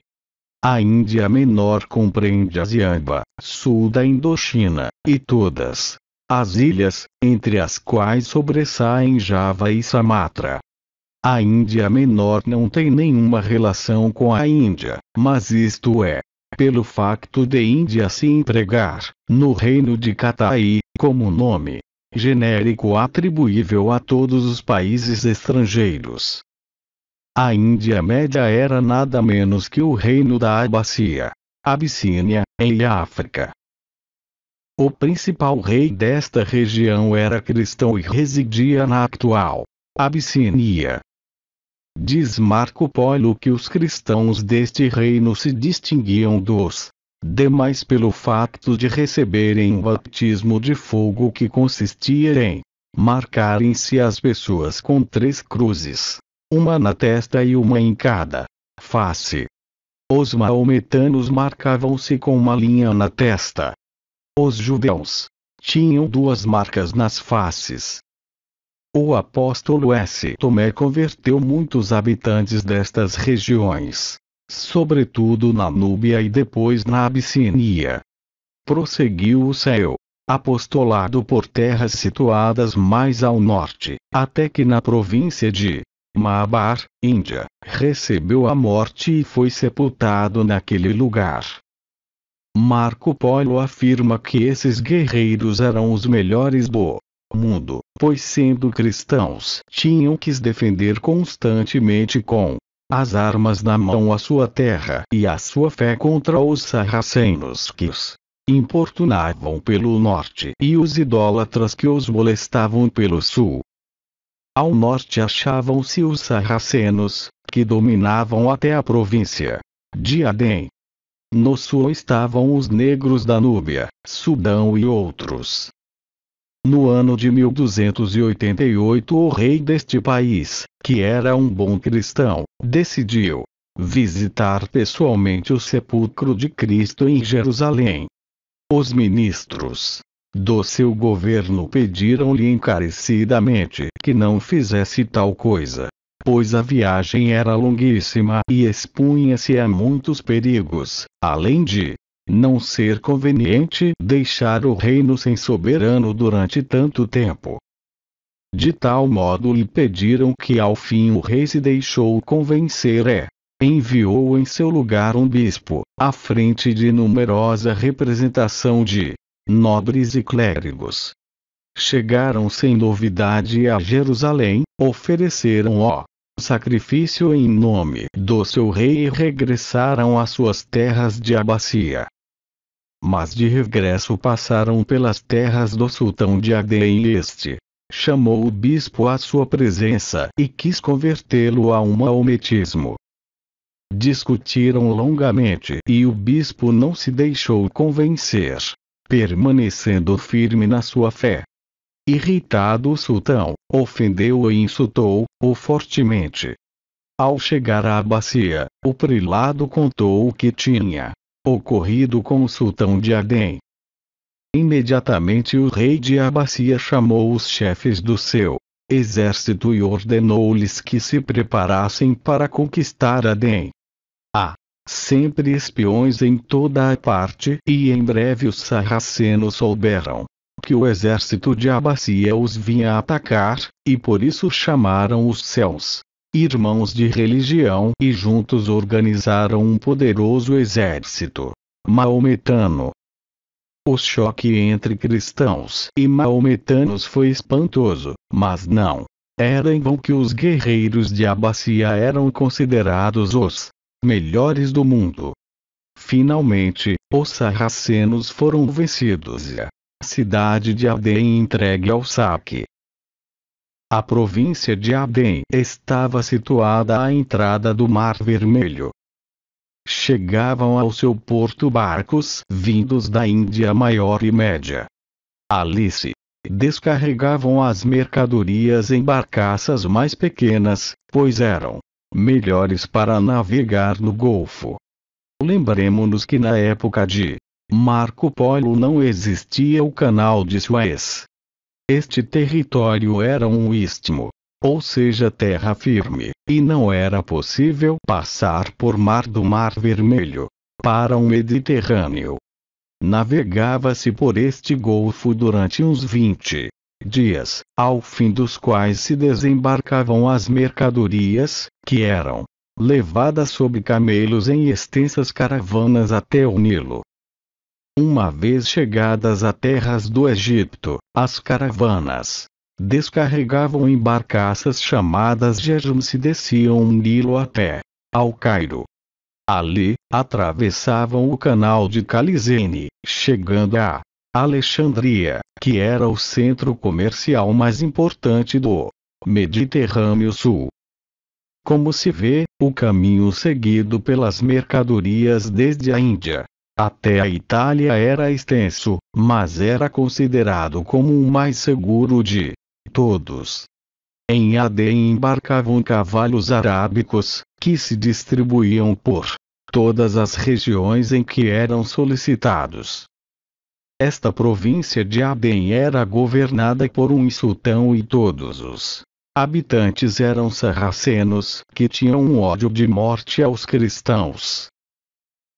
a Índia Menor compreende a Ziamba, sul da Indochina, e todas as ilhas, entre as quais sobressaem Java e Sumatra. A Índia Menor não tem nenhuma relação com a Índia, mas isto é, pelo facto de Índia se empregar, no reino de Kataí, como nome genérico atribuível a todos os países estrangeiros. A Índia Média era nada menos que o reino da Abacia, Abissínia, em África. O principal rei desta região era cristão e residia na atual Abissínia. Diz Marco Polo que os cristãos deste reino se distinguiam dos demais pelo fato de receberem um batismo de fogo que consistia em marcarem-se as pessoas com três cruzes, uma na testa e uma em cada face. Os maometanos marcavam-se com uma linha na testa. Os judeus tinham duas marcas nas faces. O apóstolo S. Tomé converteu muitos habitantes destas regiões, sobretudo na Núbia e depois na Abissínia. Prosseguiu o seu apostolado por terras situadas mais ao norte, até que na província de Mabar, Índia, recebeu a morte e foi sepultado naquele lugar. Marco Polo afirma que esses guerreiros eram os melhores do mundo, pois sendo cristãos, tinham que se defender constantemente com as armas na mão a sua terra e a sua fé contra os sarracenos que os importunavam pelo norte e os idólatras que os molestavam pelo sul. Ao norte achavam-se os sarracenos, que dominavam até a província de Adém. No sul estavam os negros da Núbia, Sudão e outros. No ano de 1288, o rei deste país, que era um bom cristão, decidiu visitar pessoalmente o sepulcro de Cristo em Jerusalém. Os ministros do seu governo pediram-lhe encarecidamente que não fizesse tal coisa, pois a viagem era longuíssima e expunha-se a muitos perigos, além de não ser conveniente deixar o reino sem soberano durante tanto tempo. De tal modo lhe pediram que ao fim o rei se deixou convencer é enviou em seu lugar um bispo, à frente de numerosa representação de nobres e clérigos. Chegaram sem novidade a Jerusalém, ofereceram o sacrifício em nome do seu rei e regressaram às suas terras de Abacia. Mas de regresso passaram pelas terras do sultão de Adem e este chamou o bispo à sua presença e quis convertê-lo a um maometismo. Discutiram longamente e o bispo não se deixou convencer permanecendo firme na sua fé. Irritado o sultão, ofendeu e insultou-o fortemente. Ao chegar à bacia, o prelado contou o que tinha ocorrido com o sultão de Adem. Imediatamente o rei de Abacia chamou os chefes do seu exército e ordenou-lhes que se preparassem para conquistar Adem. A ah, Sempre espiões em toda a parte, e em breve os sarracenos souberam que o exército de Abacia os vinha atacar, e por isso chamaram os céus irmãos de religião e juntos organizaram um poderoso exército maometano. O choque entre cristãos e maometanos foi espantoso, mas não era em vão que os guerreiros de Abacia eram considerados os melhores do mundo. Finalmente, os sarracenos foram vencidos e a cidade de Adem entregue ao saque. A província de Adem estava situada à entrada do Mar Vermelho. Chegavam ao seu porto barcos vindos da Índia Maior e Média. Alice descarregavam as mercadorias em barcaças mais pequenas, pois eram melhores para navegar no Golfo. Lembremos-nos que na época de Marco Polo não existia o canal de Suez. Este território era um istmo, ou seja, terra firme, e não era possível passar por mar do Mar Vermelho para o Mediterrâneo. Navegava-se por este golfo durante uns 20 dias, ao fim dos quais se desembarcavam as mercadorias, que eram levadas sobre camelos em extensas caravanas até o Nilo. Uma vez chegadas a terras do Egito, as caravanas descarregavam em barcaças chamadas Jejum e desciam o Nilo a pé, ao Cairo. Ali, atravessavam o canal de Calizene, chegando a Alexandria, que era o centro comercial mais importante do Mediterrâneo Sul. Como se vê, o caminho seguido pelas mercadorias desde a Índia até a Itália era extenso, mas era considerado como o mais seguro de todos. Em Aden embarcavam cavalos arábicos, que se distribuíam por todas as regiões em que eram solicitados. Esta província de Aden era governada por um sultão e todos os habitantes eram sarracenos que tinham um ódio de morte aos cristãos.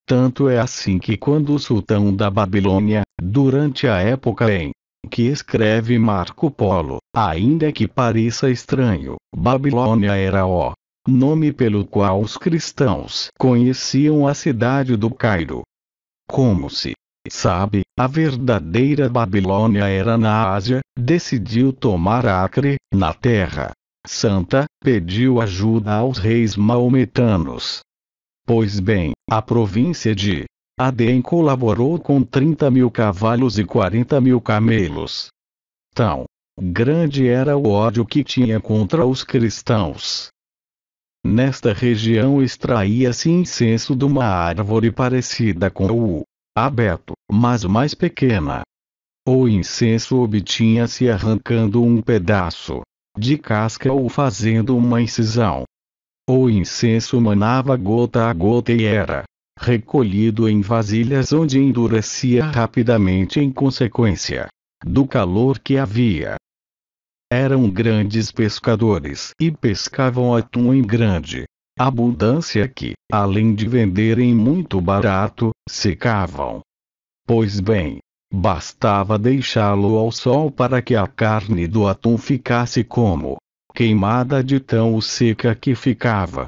Tanto é assim que quando o sultão da Babilônia, durante a época em que escreve Marco Polo, ainda que pareça estranho, Babilônia era o nome pelo qual os cristãos conheciam a cidade do Cairo. Como se sabe, a verdadeira Babilônia era na Ásia, decidiu tomar Acre, na Terra Santa, pediu ajuda aos reis maometanos. Pois bem, a província de Aden colaborou com 30 mil cavalos e 40 mil camelos. Tão grande era o ódio que tinha contra os cristãos. Nesta região extraía-se incenso de uma árvore parecida com o aberto, mas mais pequena. O incenso obtinha-se arrancando um pedaço de casca ou fazendo uma incisão. O incenso manava gota a gota e era recolhido em vasilhas onde endurecia rapidamente em consequência do calor que havia. Eram grandes pescadores e pescavam atum em grande abundância que, além de venderem muito barato, secavam. Pois bem, bastava deixá-lo ao sol para que a carne do atum ficasse como queimada de tão seca que ficava.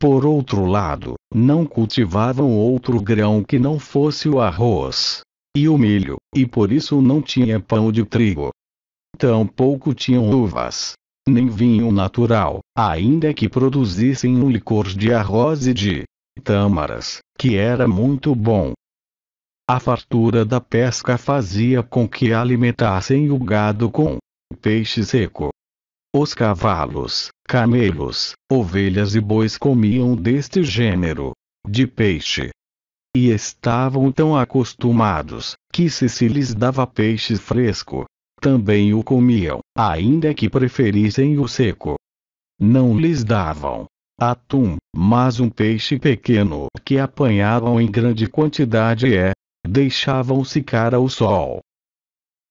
Por outro lado, não cultivavam outro grão que não fosse o arroz e o milho, e por isso não tinha pão de trigo. Tampouco tinham uvas, nem vinho natural, ainda que produzissem um licor de arroz e de tâmaras, que era muito bom. A fartura da pesca fazia com que alimentassem o gado com peixe seco. Os cavalos, camelos, ovelhas e bois comiam deste gênero de peixe. E estavam tão acostumados que se se lhes dava peixe fresco, também o comiam, ainda que preferissem o seco. Não lhes davam atum, mas um peixe pequeno que apanhavam em grande quantidade e deixavam secar ao sol.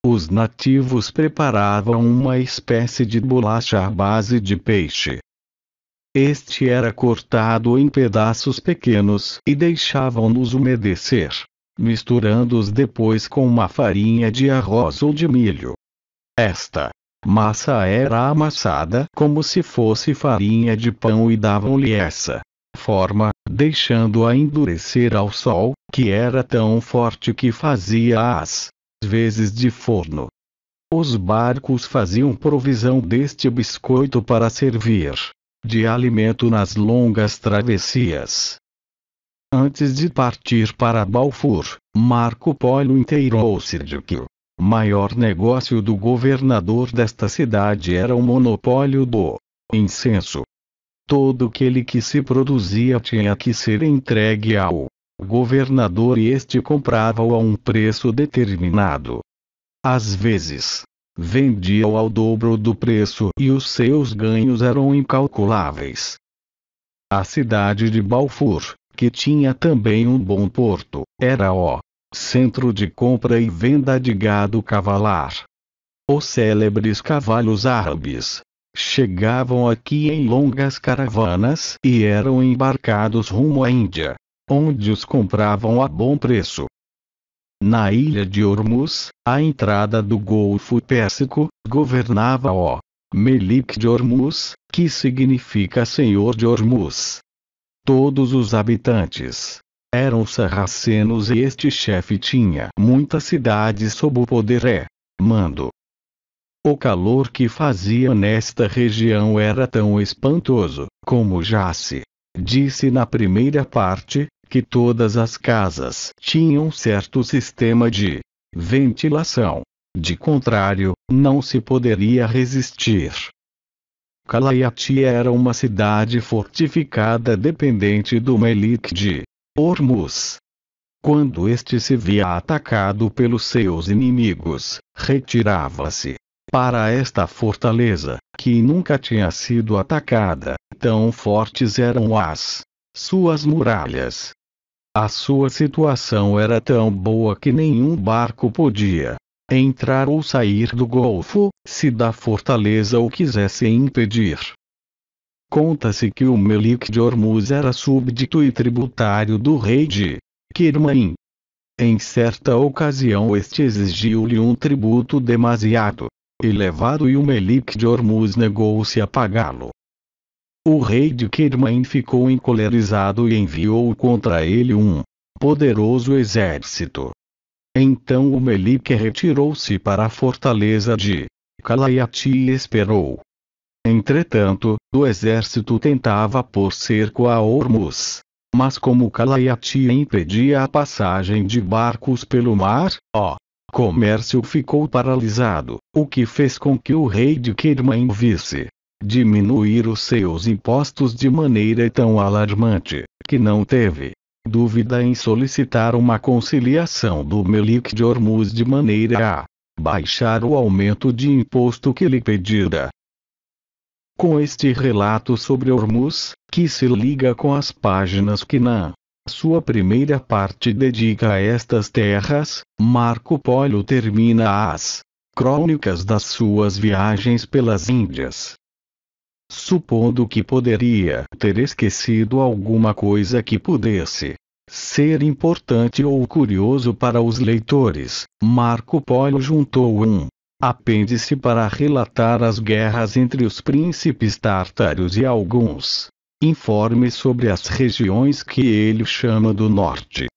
Os nativos preparavam uma espécie de bolacha à base de peixe. Este era cortado em pedaços pequenos e deixavam-nos umedecer, misturando-os depois com uma farinha de arroz ou de milho. Esta massa era amassada como se fosse farinha de pão e davam-lhe essa forma, deixando-a endurecer ao sol, que era tão forte que fazia as vezes de forno. Os barcos faziam provisão deste biscoito para servir de alimento nas longas travessias. Antes de partir para Balfour, Marco Polo inteirou-se de que maior negócio do governador desta cidade era o monopólio do incenso. Todo aquele que se produzia tinha que ser entregue ao governador e este comprava-o a um preço determinado. Às vezes, vendia-o ao dobro do preço e os seus ganhos eram incalculáveis. A cidade de Balfour, que tinha também um bom porto, era o Centro de compra e venda de gado cavalar. Os célebres cavalos árabes chegavam aqui em longas caravanas e eram embarcados rumo à Índia, onde os compravam a bom preço. Na ilha de Hormuz, à entrada do Golfo Pérsico, governava o Melik de Hormuz, que significa Senhor de Hormuz. Todos os habitantes eram sarracenos e este chefe tinha muitas cidades sob o poder é, mando. O calor que fazia nesta região era tão espantoso, como já se disse na primeira parte, que todas as casas tinham certo sistema de ventilação. De contrário, não se poderia resistir. Calaiati era uma cidade fortificada dependente do Melik de Hormuz. Quando este se via atacado pelos seus inimigos, retirava-se para esta fortaleza, que nunca tinha sido atacada, tão fortes eram as suas muralhas. A sua situação era tão boa que nenhum barco podia entrar ou sair do golfo, se da fortaleza o quisesse impedir. Conta-se que o Melik de Hormuz era súbdito e tributário do rei de Kirmain. Em certa ocasião este exigiu-lhe um tributo demasiado elevado e o Melik de Hormuz negou-se a pagá-lo. O rei de Kirmain ficou encolerizado e enviou contra ele um poderoso exército. Então o Melik retirou-se para a fortaleza de Calayati e esperou Entretanto, o exército tentava pôr cerco a Hormuz, Mas como Calaiatia impedia a passagem de barcos pelo mar, o comércio ficou paralisado, o que fez com que o rei de Kerman visse diminuir os seus impostos de maneira tão alarmante, que não teve dúvida em solicitar uma conciliação do Melik de Hormuz de maneira a baixar o aumento de imposto que lhe pedira com este relato sobre Hormuz, que se liga com as páginas que na sua primeira parte dedica a estas terras, Marco Polo termina as crônicas das suas viagens pelas Índias. Supondo que poderia ter esquecido alguma coisa que pudesse ser importante ou curioso para os leitores, Marco Polo juntou um Apêndice para relatar as guerras entre os príncipes tártaros e alguns. informes sobre as regiões que ele chama do norte.